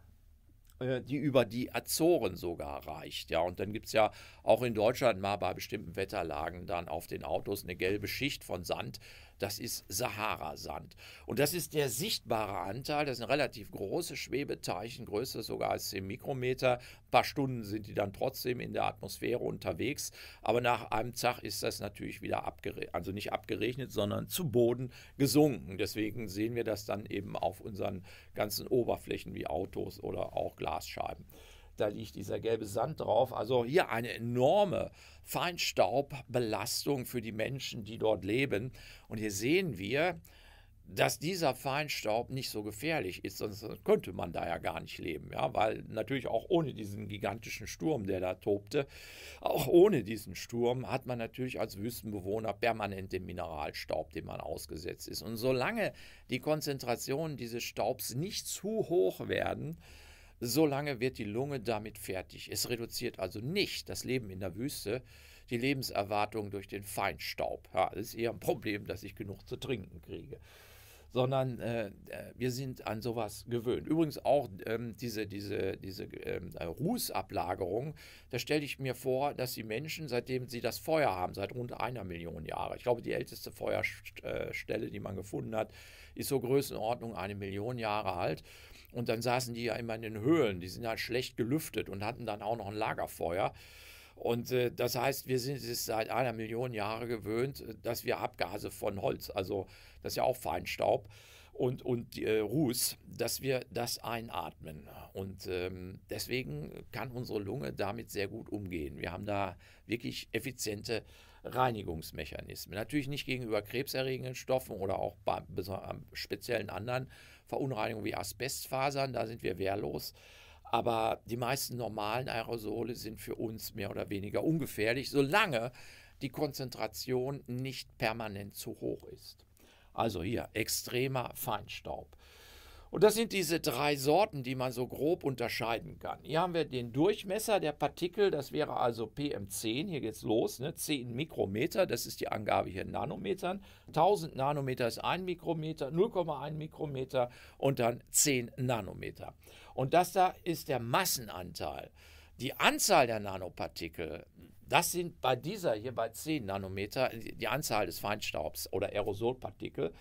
äh, die über die Azoren sogar reicht. Ja, und dann gibt es ja auch in Deutschland mal bei bestimmten Wetterlagen dann auf den Autos eine gelbe Schicht von Sand das ist Sahara-Sand. Und das ist der sichtbare Anteil, das sind relativ große Schwebeteilchengröße, sogar als 10 Mikrometer. Ein paar Stunden sind die dann trotzdem in der Atmosphäre unterwegs, aber nach einem Tag ist das natürlich wieder abgeregnet, also nicht abgeregnet, sondern zu Boden gesunken. Deswegen sehen wir das dann eben auf unseren ganzen Oberflächen wie Autos oder auch Glasscheiben da liegt dieser gelbe Sand drauf. Also hier eine enorme Feinstaubbelastung für die Menschen, die dort leben. Und hier sehen wir, dass dieser Feinstaub nicht so gefährlich ist, sonst könnte man da ja gar nicht leben, ja, weil natürlich auch ohne diesen gigantischen Sturm, der da tobte, auch ohne diesen Sturm hat man natürlich als Wüstenbewohner permanent den Mineralstaub, dem man ausgesetzt ist. Und solange die Konzentrationen dieses Staubs nicht zu hoch werden, Solange wird die Lunge damit fertig. Es reduziert also nicht das Leben in der Wüste, die Lebenserwartung durch den Feinstaub. Ja, das ist eher ein Problem, dass ich genug zu trinken kriege. Sondern äh, äh, wir sind an sowas gewöhnt. Übrigens auch ähm, diese, diese, diese ähm, äh, Rußablagerung, da stelle ich mir vor, dass die Menschen, seitdem sie das Feuer haben, seit rund einer Million Jahre, ich glaube, die älteste Feuerstelle, äh, die man gefunden hat, ist so Größenordnung eine Million Jahre alt. Und dann saßen die ja immer in den Höhlen, die sind halt schlecht gelüftet und hatten dann auch noch ein Lagerfeuer. Und äh, das heißt, wir sind es seit einer Million Jahre gewöhnt, äh, dass wir Abgase von Holz, also das ist ja auch Feinstaub und, und äh, Ruß, dass wir das einatmen. Und ähm, deswegen kann unsere Lunge damit sehr gut umgehen. Wir haben da wirklich effiziente Reinigungsmechanismen. Natürlich nicht gegenüber krebserregenden Stoffen oder auch bei, speziellen anderen äh, Verunreinigungen wie Asbestfasern, da sind wir wehrlos. Aber die meisten normalen Aerosole sind für uns mehr oder weniger ungefährlich, solange die Konzentration nicht permanent zu hoch ist. Also hier extremer Feinstaub. Und das sind diese drei Sorten, die man so grob unterscheiden kann. Hier haben wir den Durchmesser der Partikel, das wäre also PM10, hier geht es los, ne? 10 Mikrometer, das ist die Angabe hier in Nanometern. 1000 Nanometer ist 1 Mikrometer, 0,1 Mikrometer und dann 10 Nanometer. Und das da ist der Massenanteil. Die Anzahl der Nanopartikel, das sind bei dieser hier bei 10 Nanometer die Anzahl des Feinstaubs oder Aerosolpartikel.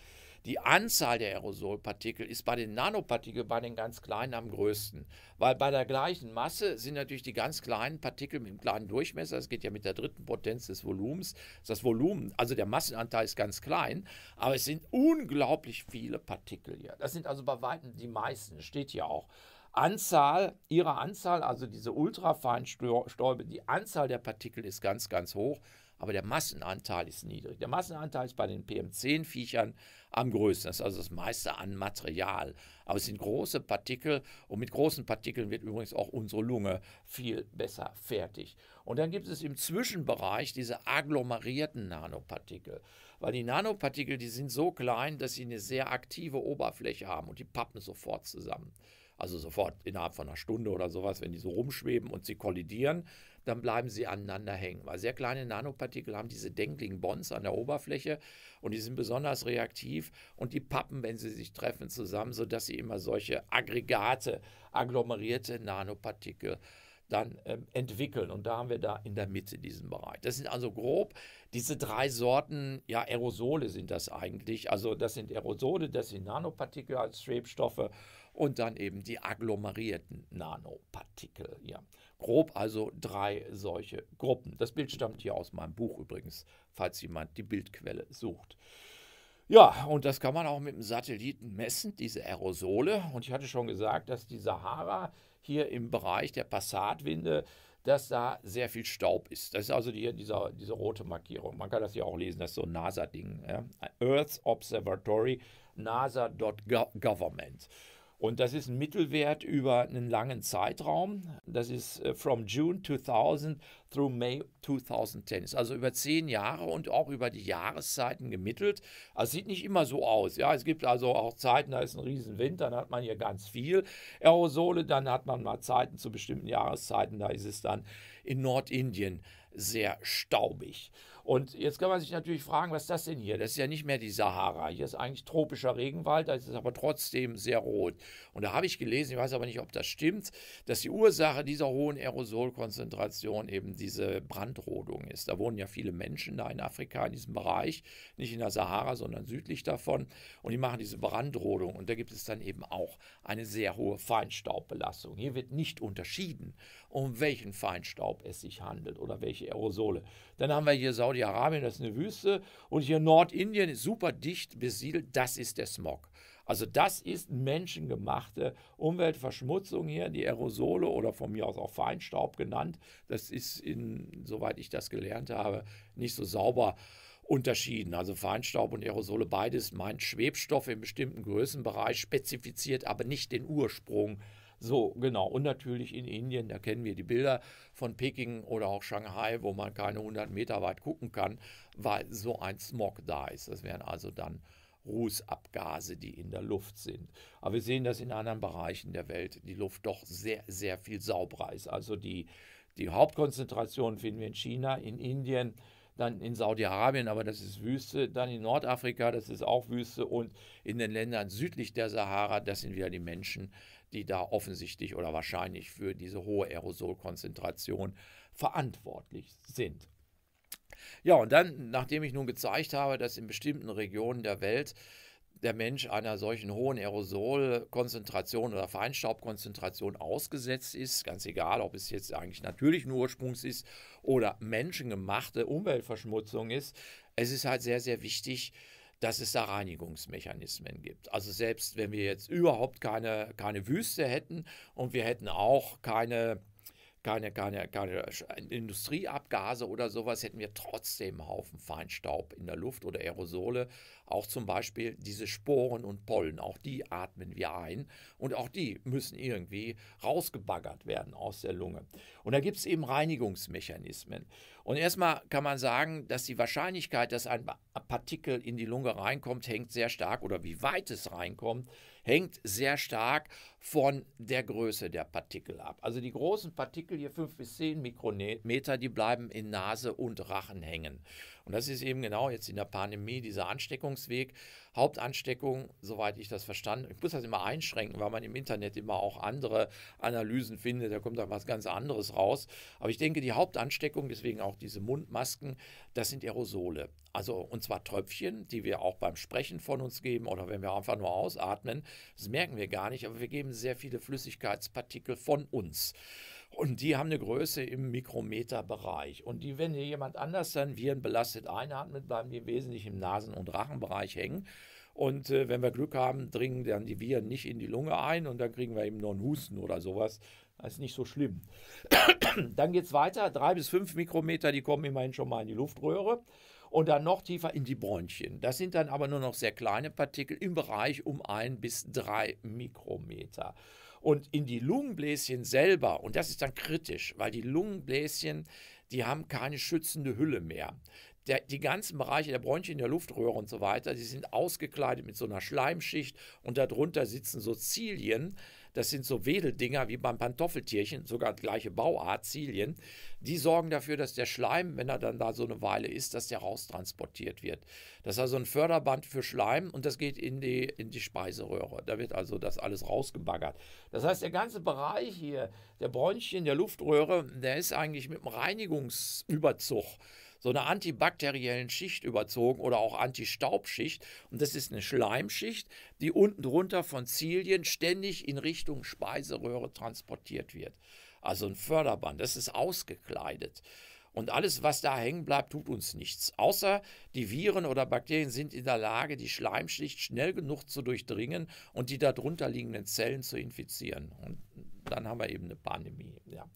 Die Anzahl der Aerosolpartikel ist bei den Nanopartikeln, bei den ganz kleinen am größten, weil bei der gleichen Masse sind natürlich die ganz kleinen Partikel mit dem kleinen Durchmesser, das geht ja mit der dritten Potenz des Volumens, das Volumen, also der Massenanteil ist ganz klein, aber es sind unglaublich viele Partikel hier. Das sind also bei weitem die meisten, steht hier auch. Anzahl, ihre Anzahl, also diese Ultrafeinstäube, die Anzahl der Partikel ist ganz, ganz hoch, aber der Massenanteil ist niedrig. Der Massenanteil ist bei den PM10-Viechern am größten. Das ist also das meiste an Material. Aber es sind große Partikel und mit großen Partikeln wird übrigens auch unsere Lunge viel besser fertig. Und dann gibt es im Zwischenbereich diese agglomerierten Nanopartikel. Weil die Nanopartikel, die sind so klein, dass sie eine sehr aktive Oberfläche haben und die pappen sofort zusammen. Also sofort innerhalb von einer Stunde oder sowas, wenn die so rumschweben und sie kollidieren, dann bleiben sie aneinander hängen. Weil sehr kleine Nanopartikel haben diese Denkling-Bonds an der Oberfläche und die sind besonders reaktiv und die pappen, wenn sie sich treffen, zusammen, sodass sie immer solche Aggregate, agglomerierte Nanopartikel dann ähm, entwickeln. Und da haben wir da in der Mitte diesen Bereich. Das sind also grob diese drei Sorten, ja, Aerosole sind das eigentlich. Also das sind Aerosole, das sind Nanopartikel als Schwebstoffe und dann eben die agglomerierten Nanopartikel. Ja. Grob also drei solche Gruppen. Das Bild stammt hier aus meinem Buch übrigens, falls jemand die Bildquelle sucht. Ja, und das kann man auch mit dem Satelliten messen, diese Aerosole. Und ich hatte schon gesagt, dass die Sahara hier im Bereich der Passatwinde, dass da sehr viel Staub ist. Das ist also hier dieser, diese rote Markierung. Man kann das hier auch lesen, das ist so ein NASA-Ding. Ja? Earth Observatory, NASA.government. .go und das ist ein Mittelwert über einen langen Zeitraum. Das ist äh, from June 2000 through May 2010. Ist also über zehn Jahre und auch über die Jahreszeiten gemittelt. Also sieht nicht immer so aus. Ja, es gibt also auch Zeiten, da ist ein Riesenwind, dann hat man hier ganz viel Aerosole, dann hat man mal Zeiten zu bestimmten Jahreszeiten, da ist es dann in Nordindien sehr staubig. Und jetzt kann man sich natürlich fragen, was ist das denn hier? Das ist ja nicht mehr die Sahara. Hier ist eigentlich tropischer Regenwald, da ist es aber trotzdem sehr rot. Und da habe ich gelesen, ich weiß aber nicht, ob das stimmt, dass die Ursache dieser hohen Aerosolkonzentration eben diese Brandrodung ist. Da wohnen ja viele Menschen da in Afrika, in diesem Bereich, nicht in der Sahara, sondern südlich davon. Und die machen diese Brandrodung. Und da gibt es dann eben auch eine sehr hohe Feinstaubbelastung. Hier wird nicht unterschieden, um welchen Feinstaub es sich handelt oder welche Aerosole. Dann haben wir hier Saudi Saudi-Arabien, das ist eine Wüste. Und hier Nordindien ist super dicht besiedelt. Das ist der Smog. Also das ist menschengemachte Umweltverschmutzung hier, die Aerosole oder von mir aus auch Feinstaub genannt. Das ist, in, soweit ich das gelernt habe, nicht so sauber unterschieden. Also Feinstaub und Aerosole, beides meint Schwebstoffe im bestimmten Größenbereich, spezifiziert aber nicht den Ursprung so, genau. Und natürlich in Indien, da kennen wir die Bilder von Peking oder auch Shanghai, wo man keine 100 Meter weit gucken kann, weil so ein Smog da ist. Das wären also dann Rußabgase, die in der Luft sind. Aber wir sehen, dass in anderen Bereichen der Welt die Luft doch sehr, sehr viel sauberer ist. Also die, die Hauptkonzentration finden wir in China, in Indien, dann in Saudi-Arabien, aber das ist Wüste, dann in Nordafrika, das ist auch Wüste und in den Ländern südlich der Sahara, das sind wieder die Menschen, die da offensichtlich oder wahrscheinlich für diese hohe Aerosolkonzentration verantwortlich sind. Ja, und dann, nachdem ich nun gezeigt habe, dass in bestimmten Regionen der Welt der Mensch einer solchen hohen Aerosolkonzentration oder Feinstaubkonzentration ausgesetzt ist, ganz egal, ob es jetzt eigentlich natürlichen Ursprungs ist oder menschengemachte Umweltverschmutzung ist, es ist halt sehr, sehr wichtig, dass es da Reinigungsmechanismen gibt. Also selbst wenn wir jetzt überhaupt keine, keine Wüste hätten und wir hätten auch keine, keine, keine, keine Industrieabgase oder sowas, hätten wir trotzdem einen Haufen Feinstaub in der Luft oder Aerosole. Auch zum Beispiel diese Sporen und Pollen, auch die atmen wir ein und auch die müssen irgendwie rausgebaggert werden aus der Lunge. Und da gibt es eben Reinigungsmechanismen. Und erstmal kann man sagen, dass die Wahrscheinlichkeit, dass ein Partikel in die Lunge reinkommt, hängt sehr stark, oder wie weit es reinkommt, hängt sehr stark von der Größe der Partikel ab. Also die großen Partikel, hier 5 bis 10 Mikrometer, die bleiben in Nase und Rachen hängen. Und das ist eben genau jetzt in der Pandemie dieser Ansteckungsweg. Hauptansteckung, soweit ich das verstanden, ich muss das immer einschränken, weil man im Internet immer auch andere Analysen findet, da kommt dann was ganz anderes raus. Aber ich denke, die Hauptansteckung, deswegen auch diese Mundmasken, das sind Aerosole. Also und zwar Tröpfchen, die wir auch beim Sprechen von uns geben oder wenn wir einfach nur ausatmen, das merken wir gar nicht, aber wir geben sehr viele Flüssigkeitspartikel von uns. Und die haben eine Größe im Mikrometerbereich. Und die, wenn hier jemand anders dann Viren belastet einatmet, bleiben die wesentlich im Nasen- und Rachenbereich hängen. Und äh, wenn wir Glück haben, dringen dann die Viren nicht in die Lunge ein und dann kriegen wir eben nur einen Husten oder sowas. Das ist nicht so schlimm. [COUGHS] dann geht es weiter, drei bis fünf Mikrometer, die kommen immerhin schon mal in die Luftröhre. Und dann noch tiefer in die Bronchien. Das sind dann aber nur noch sehr kleine Partikel im Bereich um ein bis drei Mikrometer und in die Lungenbläschen selber, und das ist dann kritisch, weil die Lungenbläschen, die haben keine schützende Hülle mehr der, die ganzen Bereiche der Bronchien, der Luftröhre und so weiter, die sind ausgekleidet mit so einer Schleimschicht und darunter sitzen so Zilien. Das sind so Wedeldinger wie beim Pantoffeltierchen, sogar gleiche Bauart, Zilien. Die sorgen dafür, dass der Schleim, wenn er dann da so eine Weile ist, dass der raustransportiert wird. Das ist also ein Förderband für Schleim und das geht in die, in die Speiseröhre. Da wird also das alles rausgebaggert. Das heißt, der ganze Bereich hier, der Bronchien, der Luftröhre, der ist eigentlich mit einem Reinigungsüberzug so einer antibakteriellen Schicht überzogen oder auch Antistaubschicht. Und das ist eine Schleimschicht, die unten drunter von Zilien ständig in Richtung Speiseröhre transportiert wird. Also ein Förderband, das ist ausgekleidet. Und alles, was da hängen bleibt, tut uns nichts. Außer die Viren oder Bakterien sind in der Lage, die Schleimschicht schnell genug zu durchdringen und die darunter liegenden Zellen zu infizieren. Und dann haben wir eben eine Pandemie. Ja.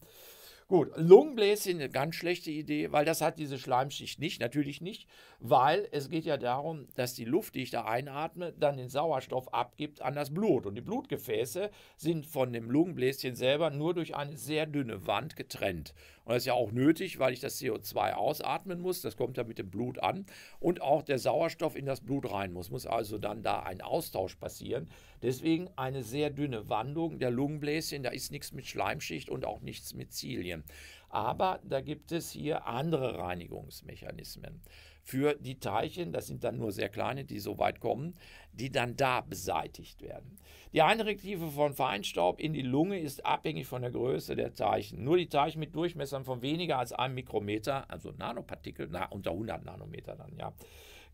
Gut, Lungenbläschen, eine ganz schlechte Idee, weil das hat diese Schleimschicht nicht, natürlich nicht, weil es geht ja darum, dass die Luft, die ich da einatme, dann den Sauerstoff abgibt an das Blut. Und die Blutgefäße sind von dem Lungenbläschen selber nur durch eine sehr dünne Wand getrennt. Und das ist ja auch nötig, weil ich das CO2 ausatmen muss. Das kommt ja mit dem Blut an. Und auch der Sauerstoff in das Blut rein muss. Muss also dann da ein Austausch passieren. Deswegen eine sehr dünne Wandung der Lungenbläschen. Da ist nichts mit Schleimschicht und auch nichts mit Zilien. Aber da gibt es hier andere Reinigungsmechanismen für die Teilchen, das sind dann nur sehr kleine, die so weit kommen, die dann da beseitigt werden. Die Einreaktive von Feinstaub in die Lunge ist abhängig von der Größe der Teilchen. Nur die Teilchen mit Durchmessern von weniger als einem Mikrometer, also Nanopartikel, na, unter 100 Nanometer dann, ja,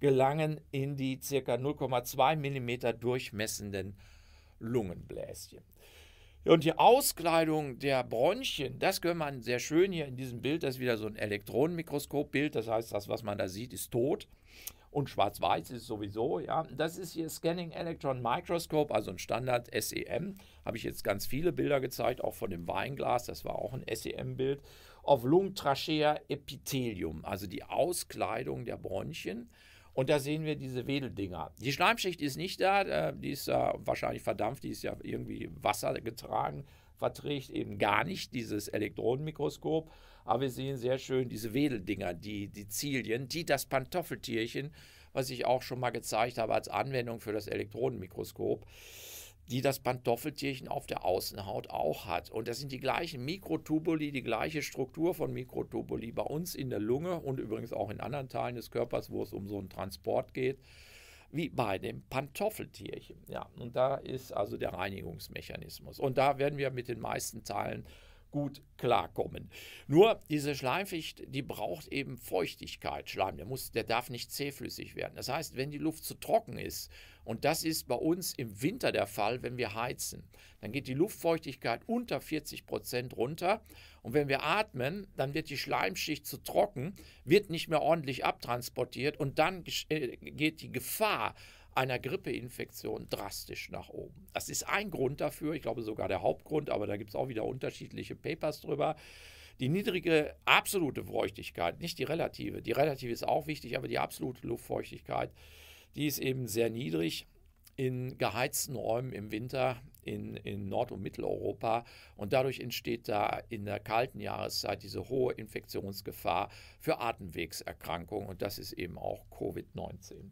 gelangen in die ca. 0,2 mm durchmessenden Lungenbläschen. Und die Auskleidung der Bronchien, das kann man sehr schön hier in diesem Bild, das ist wieder so ein Elektronenmikroskopbild, das heißt, das, was man da sieht, ist tot. Und schwarz-weiß ist sowieso, ja. Das ist hier Scanning Electron Microscope, also ein Standard SEM. Habe ich jetzt ganz viele Bilder gezeigt, auch von dem Weinglas, das war auch ein SEM-Bild. Auf Lungtrachea Epithelium, also die Auskleidung der Bronchien. Und da sehen wir diese Wedeldinger. Die Schleimschicht ist nicht da, äh, die ist wahrscheinlich verdampft, die ist ja irgendwie Wasser getragen, verträgt eben gar nicht dieses Elektronenmikroskop. Aber wir sehen sehr schön diese Wedeldinger, die, die Zilien, die das Pantoffeltierchen, was ich auch schon mal gezeigt habe als Anwendung für das Elektronenmikroskop die das Pantoffeltierchen auf der Außenhaut auch hat. Und das sind die gleichen Mikrotubuli, die gleiche Struktur von Mikrotubuli bei uns in der Lunge und übrigens auch in anderen Teilen des Körpers, wo es um so einen Transport geht, wie bei dem Pantoffeltierchen. Ja, und da ist also der Reinigungsmechanismus. Und da werden wir mit den meisten Teilen gut klarkommen. Nur diese Schleimficht, die braucht eben Feuchtigkeit. Schleim, der, muss, der darf nicht zähflüssig werden. Das heißt, wenn die Luft zu trocken ist, und das ist bei uns im Winter der Fall, wenn wir heizen, dann geht die Luftfeuchtigkeit unter 40 Prozent runter. Und wenn wir atmen, dann wird die Schleimschicht zu trocken, wird nicht mehr ordentlich abtransportiert und dann äh, geht die Gefahr einer Grippeinfektion drastisch nach oben. Das ist ein Grund dafür, ich glaube sogar der Hauptgrund, aber da gibt es auch wieder unterschiedliche Papers drüber. Die niedrige absolute Feuchtigkeit, nicht die relative, die relative ist auch wichtig, aber die absolute Luftfeuchtigkeit, die ist eben sehr niedrig in geheizten Räumen im Winter in, in Nord- und Mitteleuropa. Und dadurch entsteht da in der kalten Jahreszeit diese hohe Infektionsgefahr für Atemwegserkrankungen. Und das ist eben auch Covid-19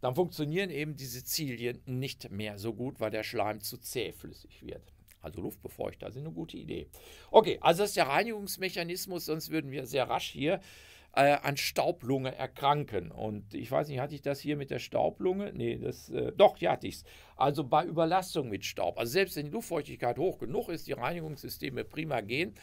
dann funktionieren eben diese Zilien nicht mehr so gut, weil der Schleim zu zähflüssig wird. Also Luftbefeuchter sind eine gute Idee. Okay, also das ist der Reinigungsmechanismus, sonst würden wir sehr rasch hier äh, an Staublunge erkranken. Und ich weiß nicht, hatte ich das hier mit der Staublunge? Nee, das, äh, doch, hier hatte ich es. Also bei Überlastung mit Staub. Also selbst wenn die Luftfeuchtigkeit hoch genug ist, die Reinigungssysteme prima gehen,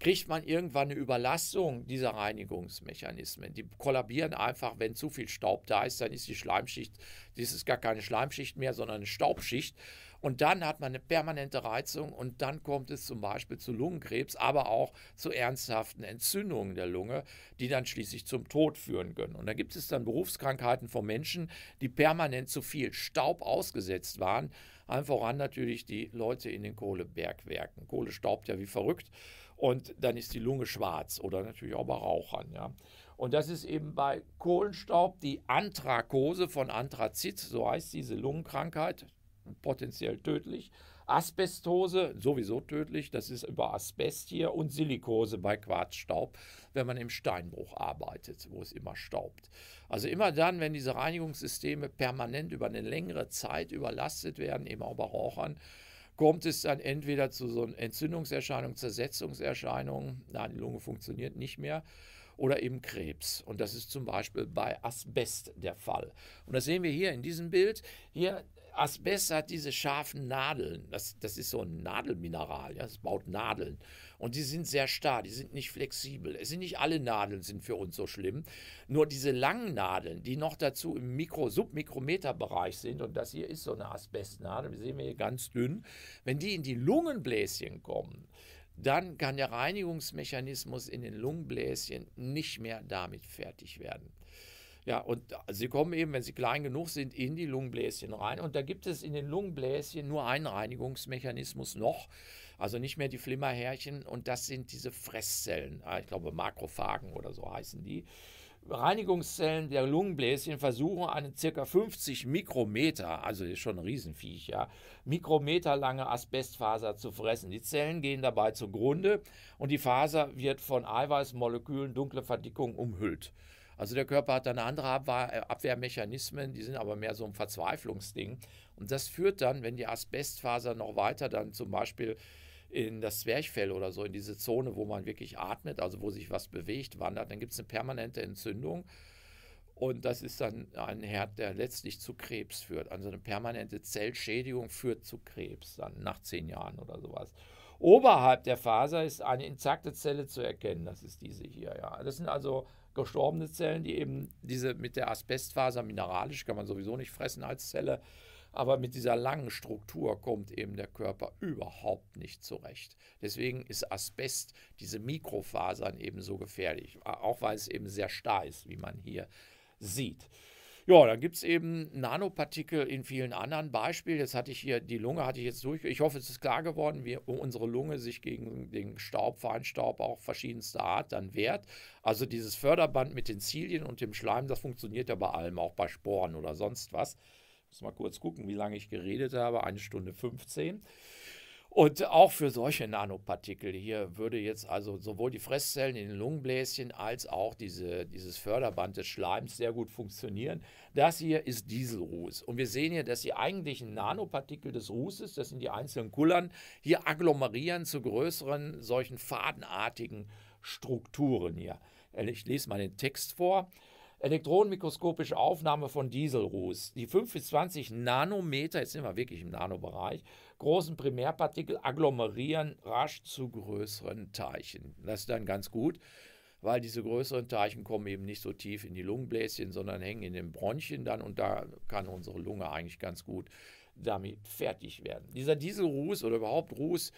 kriegt man irgendwann eine Überlastung dieser Reinigungsmechanismen. Die kollabieren einfach, wenn zu viel Staub da ist, dann ist die Schleimschicht, das ist gar keine Schleimschicht mehr, sondern eine Staubschicht. Und dann hat man eine permanente Reizung und dann kommt es zum Beispiel zu Lungenkrebs, aber auch zu ernsthaften Entzündungen der Lunge, die dann schließlich zum Tod führen können. Und da gibt es dann Berufskrankheiten von Menschen, die permanent zu viel Staub ausgesetzt waren. Allen voran natürlich die Leute in den Kohlebergwerken. Kohle staubt ja wie verrückt und dann ist die Lunge schwarz oder natürlich auch bei Rauchern. Ja. Und das ist eben bei Kohlenstaub die Anthrakose von Anthrazit, so heißt diese Lungenkrankheit, potenziell tödlich. Asbestose, sowieso tödlich, das ist über Asbest hier und Silikose bei Quarzstaub, wenn man im Steinbruch arbeitet, wo es immer staubt. Also immer dann, wenn diese Reinigungssysteme permanent über eine längere Zeit überlastet werden, eben auch bei Rauchern, kommt es dann entweder zu so einer Entzündungserscheinung, Zersetzungserscheinung, nein, die Lunge funktioniert nicht mehr, oder eben Krebs. Und das ist zum Beispiel bei Asbest der Fall. Und das sehen wir hier in diesem Bild. Hier Asbest hat diese scharfen Nadeln. Das, das ist so ein Nadelmineral. Ja? Das baut Nadeln. Und die sind sehr starr, die sind nicht flexibel. Es sind nicht alle Nadeln sind für uns so schlimm. Nur diese langen Nadeln, die noch dazu im Mikro, Submikrometerbereich sind, und das hier ist so eine Asbestnadel, die sehen wir hier ganz dünn, wenn die in die Lungenbläschen kommen, dann kann der Reinigungsmechanismus in den Lungenbläschen nicht mehr damit fertig werden. Ja, und sie kommen eben, wenn sie klein genug sind, in die Lungenbläschen rein. Und da gibt es in den Lungenbläschen nur einen Reinigungsmechanismus noch. Also nicht mehr die Flimmerhärchen und das sind diese Fresszellen, ah, ich glaube Makrophagen oder so heißen die. Reinigungszellen der Lungenbläschen versuchen eine ca. 50 Mikrometer, also ist schon ein Riesenviech, ja, Mikrometer lange Asbestfaser zu fressen. Die Zellen gehen dabei zugrunde und die Faser wird von Eiweißmolekülen dunkle Verdickung umhüllt. Also der Körper hat dann andere äh, Abwehrmechanismen, die sind aber mehr so ein Verzweiflungsding. Und das führt dann, wenn die Asbestfaser noch weiter dann zum Beispiel in das Zwerchfell oder so, in diese Zone, wo man wirklich atmet, also wo sich was bewegt, wandert, dann gibt es eine permanente Entzündung. Und das ist dann ein Herd, der letztlich zu Krebs führt. Also eine permanente Zellschädigung führt zu Krebs dann nach zehn Jahren oder sowas. Oberhalb der Faser ist eine intakte Zelle zu erkennen. Das ist diese hier, ja. Das sind also gestorbene Zellen, die eben diese mit der Asbestfaser mineralisch kann man sowieso nicht fressen als Zelle aber mit dieser langen Struktur kommt eben der Körper überhaupt nicht zurecht. Deswegen ist Asbest, diese Mikrofasern eben so gefährlich, auch weil es eben sehr starr ist, wie man hier sieht. Ja, dann gibt es eben Nanopartikel in vielen anderen Beispielen. Jetzt hatte ich hier die Lunge, hatte ich jetzt durch. Ich hoffe, es ist klar geworden, wie unsere Lunge sich gegen den Staub, Feinstaub auch verschiedenster Art dann wehrt. Also dieses Förderband mit den Zilien und dem Schleim, das funktioniert ja bei allem, auch bei Sporen oder sonst was muss mal kurz gucken, wie lange ich geredet habe, eine Stunde 15. Und auch für solche Nanopartikel hier würde jetzt also sowohl die Fresszellen in den Lungenbläschen als auch diese, dieses Förderband des Schleims sehr gut funktionieren. Das hier ist Dieselruß. Und wir sehen hier, dass die eigentlichen Nanopartikel des Rußes, das sind die einzelnen Kullern, hier agglomerieren zu größeren solchen fadenartigen Strukturen hier. Ich lese mal den Text vor elektronenmikroskopische Aufnahme von Dieselruß, die 5 bis 20 Nanometer, jetzt sind wir wirklich im Nanobereich, großen Primärpartikel agglomerieren rasch zu größeren Teilchen. Das ist dann ganz gut, weil diese größeren Teilchen kommen eben nicht so tief in die Lungenbläschen, sondern hängen in den Bronchien dann und da kann unsere Lunge eigentlich ganz gut damit fertig werden. Dieser Dieselruß oder überhaupt Ruß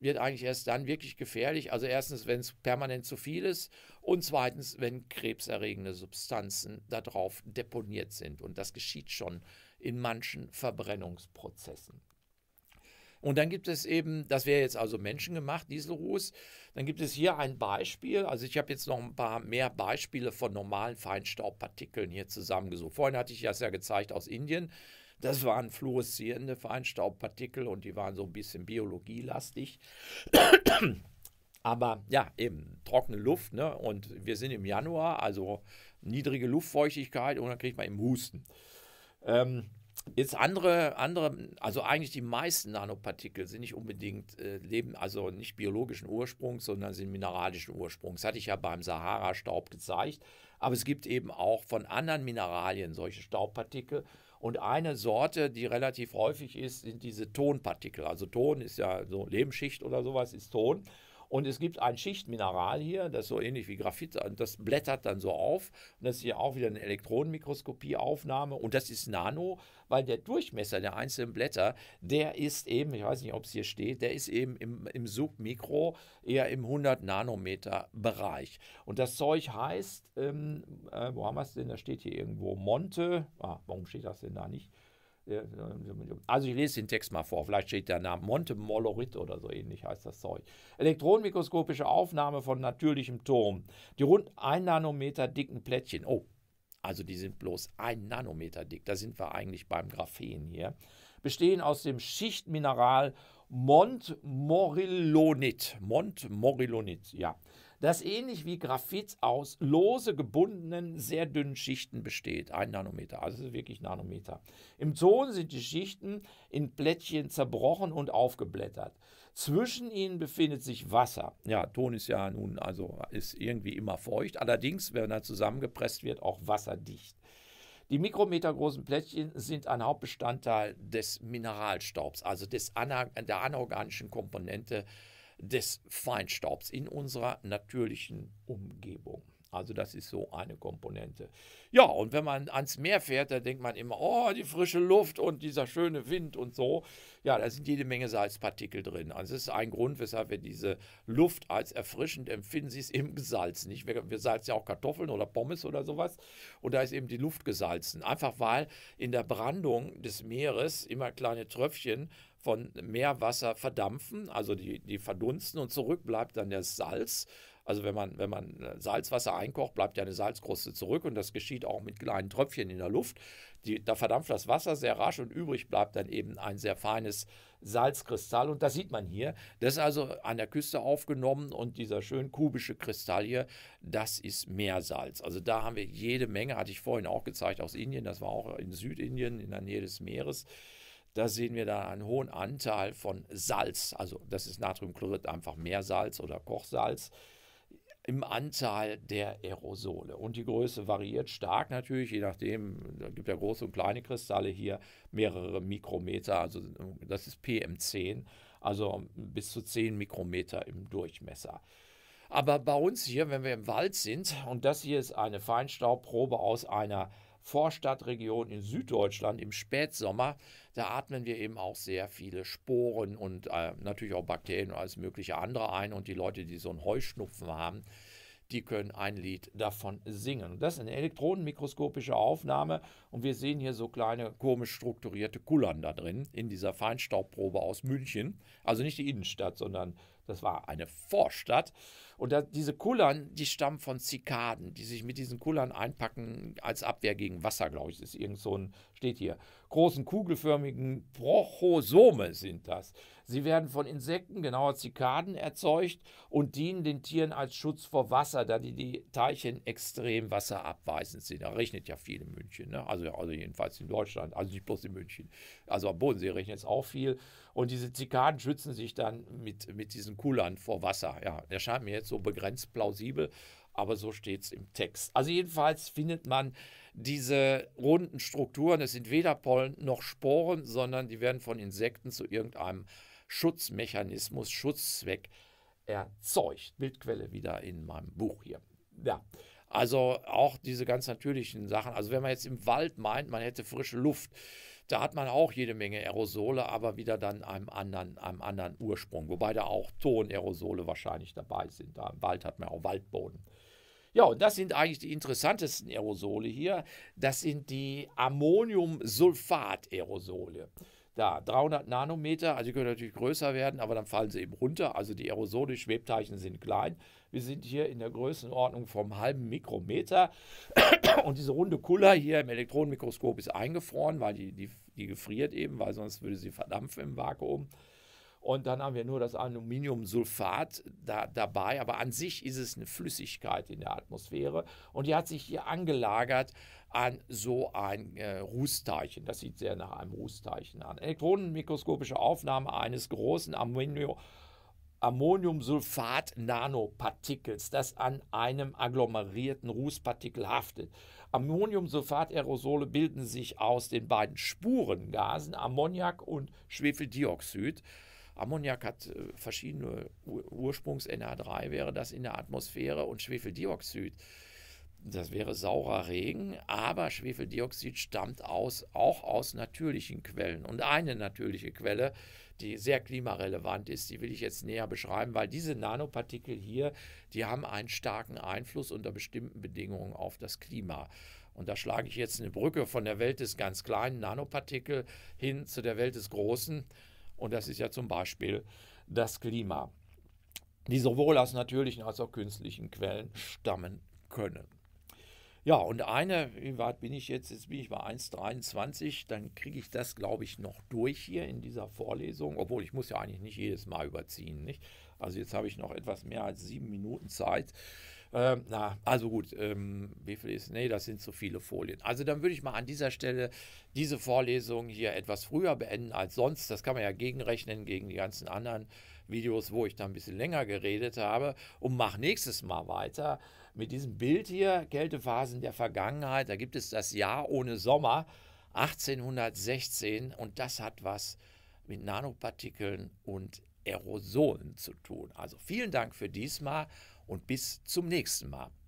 wird eigentlich erst dann wirklich gefährlich. Also erstens, wenn es permanent zu viel ist und zweitens, wenn krebserregende Substanzen darauf deponiert sind. Und das geschieht schon in manchen Verbrennungsprozessen. Und dann gibt es eben, das wäre jetzt also menschengemacht, Dieselruß. Dann gibt es hier ein Beispiel. Also ich habe jetzt noch ein paar mehr Beispiele von normalen Feinstaubpartikeln hier zusammengesucht. Vorhin hatte ich das ja gezeigt aus Indien. Das waren fluoreszierende Feinstaubpartikel und die waren so ein bisschen biologielastig. Aber ja, eben trockene Luft, ne? Und wir sind im Januar, also niedrige Luftfeuchtigkeit und dann kriegt man eben Husten. Ähm, Jetzt andere, andere, also eigentlich die meisten Nanopartikel sind nicht unbedingt äh, leben, also nicht biologischen Ursprungs, sondern sind mineralischen Ursprungs. Das hatte ich ja beim Sahara-Staub gezeigt. Aber es gibt eben auch von anderen Mineralien solche Staubpartikel. Und eine Sorte, die relativ häufig ist, sind diese Tonpartikel. Also Ton ist ja so Lebensschicht oder sowas ist Ton. Und es gibt ein Schichtmineral hier, das ist so ähnlich wie Graphit, das blättert dann so auf. Und das ist hier auch wieder eine Elektronenmikroskopieaufnahme. Und das ist Nano, weil der Durchmesser der einzelnen Blätter, der ist eben, ich weiß nicht, ob es hier steht, der ist eben im, im Submikro eher im 100 Nanometer Bereich. Und das Zeug heißt, ähm, äh, wo haben wir es denn? Da steht hier irgendwo Monte. Ah, warum steht das denn da nicht? Also ich lese den Text mal vor, vielleicht steht der Name Montemolorit oder so ähnlich heißt das Zeug. Elektronenmikroskopische Aufnahme von natürlichem Turm. Die rund 1 Nanometer dicken Plättchen. Oh, also die sind bloß 1 Nanometer dick. Da sind wir eigentlich beim Graphen hier. Bestehen aus dem Schichtmineral Montmorillonit. Montmorillonit, ja das ähnlich wie Graphit aus lose gebundenen, sehr dünnen Schichten besteht. Ein Nanometer, also wirklich Nanometer. Im Ton sind die Schichten in Plättchen zerbrochen und aufgeblättert. Zwischen ihnen befindet sich Wasser. Ja, Ton ist ja nun, also ist irgendwie immer feucht, allerdings, wenn er zusammengepresst wird, auch wasserdicht. Die mikrometergroßen Plättchen sind ein Hauptbestandteil des Mineralstaubs, also des der anorganischen Komponente des Feinstaubs in unserer natürlichen Umgebung. Also das ist so eine Komponente. Ja, und wenn man ans Meer fährt, da denkt man immer, oh, die frische Luft und dieser schöne Wind und so. Ja, da sind jede Menge Salzpartikel drin. Also das ist ein Grund, weshalb wir diese Luft als erfrischend empfinden. Sie ist eben gesalzen. Nicht? Wir, wir salzen ja auch Kartoffeln oder Pommes oder sowas. Und da ist eben die Luft gesalzen. Einfach weil in der Brandung des Meeres immer kleine Tröpfchen von Meerwasser verdampfen, also die, die verdunsten und zurück bleibt dann das Salz. Also wenn man, wenn man äh, Salzwasser einkocht, bleibt ja eine Salzkruste zurück und das geschieht auch mit kleinen Tröpfchen in der Luft. Die, da verdampft das Wasser sehr rasch und übrig bleibt dann eben ein sehr feines Salzkristall und das sieht man hier. Das ist also an der Küste aufgenommen und dieser schön kubische Kristall hier, das ist Meersalz. Also da haben wir jede Menge, hatte ich vorhin auch gezeigt aus Indien, das war auch in Südindien in der Nähe des Meeres da sehen wir da einen hohen Anteil von Salz, also das ist Natriumchlorid, einfach Meersalz oder Kochsalz im Anteil der Aerosole. Und die Größe variiert stark natürlich, je nachdem, da gibt ja große und kleine Kristalle hier, mehrere Mikrometer, also das ist PM10, also bis zu 10 Mikrometer im Durchmesser. Aber bei uns hier, wenn wir im Wald sind, und das hier ist eine Feinstaubprobe aus einer Vorstadtregion in Süddeutschland im Spätsommer, da atmen wir eben auch sehr viele Sporen und äh, natürlich auch Bakterien und alles mögliche andere ein. Und die Leute, die so einen Heuschnupfen haben, die können ein Lied davon singen. Das ist eine elektronenmikroskopische Aufnahme und wir sehen hier so kleine komisch strukturierte Kullern da drin in dieser Feinstaubprobe aus München. Also nicht die Innenstadt, sondern das war eine Vorstadt. Und da, diese Kullern, die stammen von Zikaden, die sich mit diesen Kullern einpacken als Abwehr gegen Wasser, glaube ich. Das ist irgend so ein, steht hier, großen kugelförmigen Prochosome sind das. Sie werden von Insekten, genauer Zikaden, erzeugt und dienen den Tieren als Schutz vor Wasser, da die, die Teilchen extrem wasserabweisend sind. Da regnet ja viel in München, ne? also, also jedenfalls in Deutschland, also nicht bloß in München. Also am Bodensee regnet es auch viel. Und diese Zikaden schützen sich dann mit, mit diesen Kulern vor Wasser. Ja, der scheint mir jetzt so begrenzt plausibel, aber so steht es im Text. Also jedenfalls findet man diese runden Strukturen. Es sind weder Pollen noch Sporen, sondern die werden von Insekten zu irgendeinem Schutzmechanismus, Schutzzweck erzeugt. Bildquelle wieder in meinem Buch hier. Ja, also auch diese ganz natürlichen Sachen. Also wenn man jetzt im Wald meint, man hätte frische Luft, da hat man auch jede Menge Aerosole, aber wieder dann einem anderen, einem anderen Ursprung. Wobei da auch Tonaerosole wahrscheinlich dabei sind. Da im Wald hat man auch Waldboden. Ja, und das sind eigentlich die interessantesten Aerosole hier. Das sind die Ammoniumsulfat-Aerosole. Da, 300 Nanometer, also die können natürlich größer werden, aber dann fallen sie eben runter. Also die Aerosole, Schwebteilchen sind klein. Wir sind hier in der Größenordnung vom halben Mikrometer. [COUGHS] Und diese runde Kuller hier im Elektronenmikroskop ist eingefroren, weil die, die, die gefriert eben, weil sonst würde sie verdampfen im Vakuum. Und dann haben wir nur das Aluminiumsulfat da, dabei. Aber an sich ist es eine Flüssigkeit in der Atmosphäre. Und die hat sich hier angelagert an so ein äh, Rußteilchen. Das sieht sehr nach einem Rußteilchen an. Elektronenmikroskopische Aufnahme eines großen Ammonium Ammoniumsulfat-Nanopartikels, das an einem agglomerierten Rußpartikel haftet. Ammoniumsulfat-Aerosole bilden sich aus den beiden Spurengasen Ammoniak und Schwefeldioxid. Ammoniak hat äh, verschiedene Ursprungs-NH3, wäre das in der Atmosphäre und Schwefeldioxid äh, das wäre saurer Regen, aber Schwefeldioxid stammt aus, auch aus natürlichen Quellen. Und eine natürliche Quelle, die sehr klimarelevant ist, die will ich jetzt näher beschreiben, weil diese Nanopartikel hier, die haben einen starken Einfluss unter bestimmten Bedingungen auf das Klima. Und da schlage ich jetzt eine Brücke von der Welt des ganz kleinen Nanopartikel hin zu der Welt des Großen. Und das ist ja zum Beispiel das Klima, die sowohl aus natürlichen als auch künstlichen Quellen stammen können. Ja, und eine, wie weit bin ich jetzt? Jetzt bin ich bei 1,23. Dann kriege ich das, glaube ich, noch durch hier in dieser Vorlesung. Obwohl ich muss ja eigentlich nicht jedes Mal überziehen, nicht? Also jetzt habe ich noch etwas mehr als sieben Minuten Zeit. Ähm, na, also gut, ähm, wie viel ist? Nee, das sind zu viele Folien. Also dann würde ich mal an dieser Stelle diese Vorlesung hier etwas früher beenden als sonst. Das kann man ja gegenrechnen gegen die ganzen anderen Videos, wo ich da ein bisschen länger geredet habe. Und mache nächstes Mal weiter mit diesem Bild hier, Kältephasen der Vergangenheit, da gibt es das Jahr ohne Sommer, 1816, und das hat was mit Nanopartikeln und Aerosolen zu tun. Also vielen Dank für diesmal und bis zum nächsten Mal.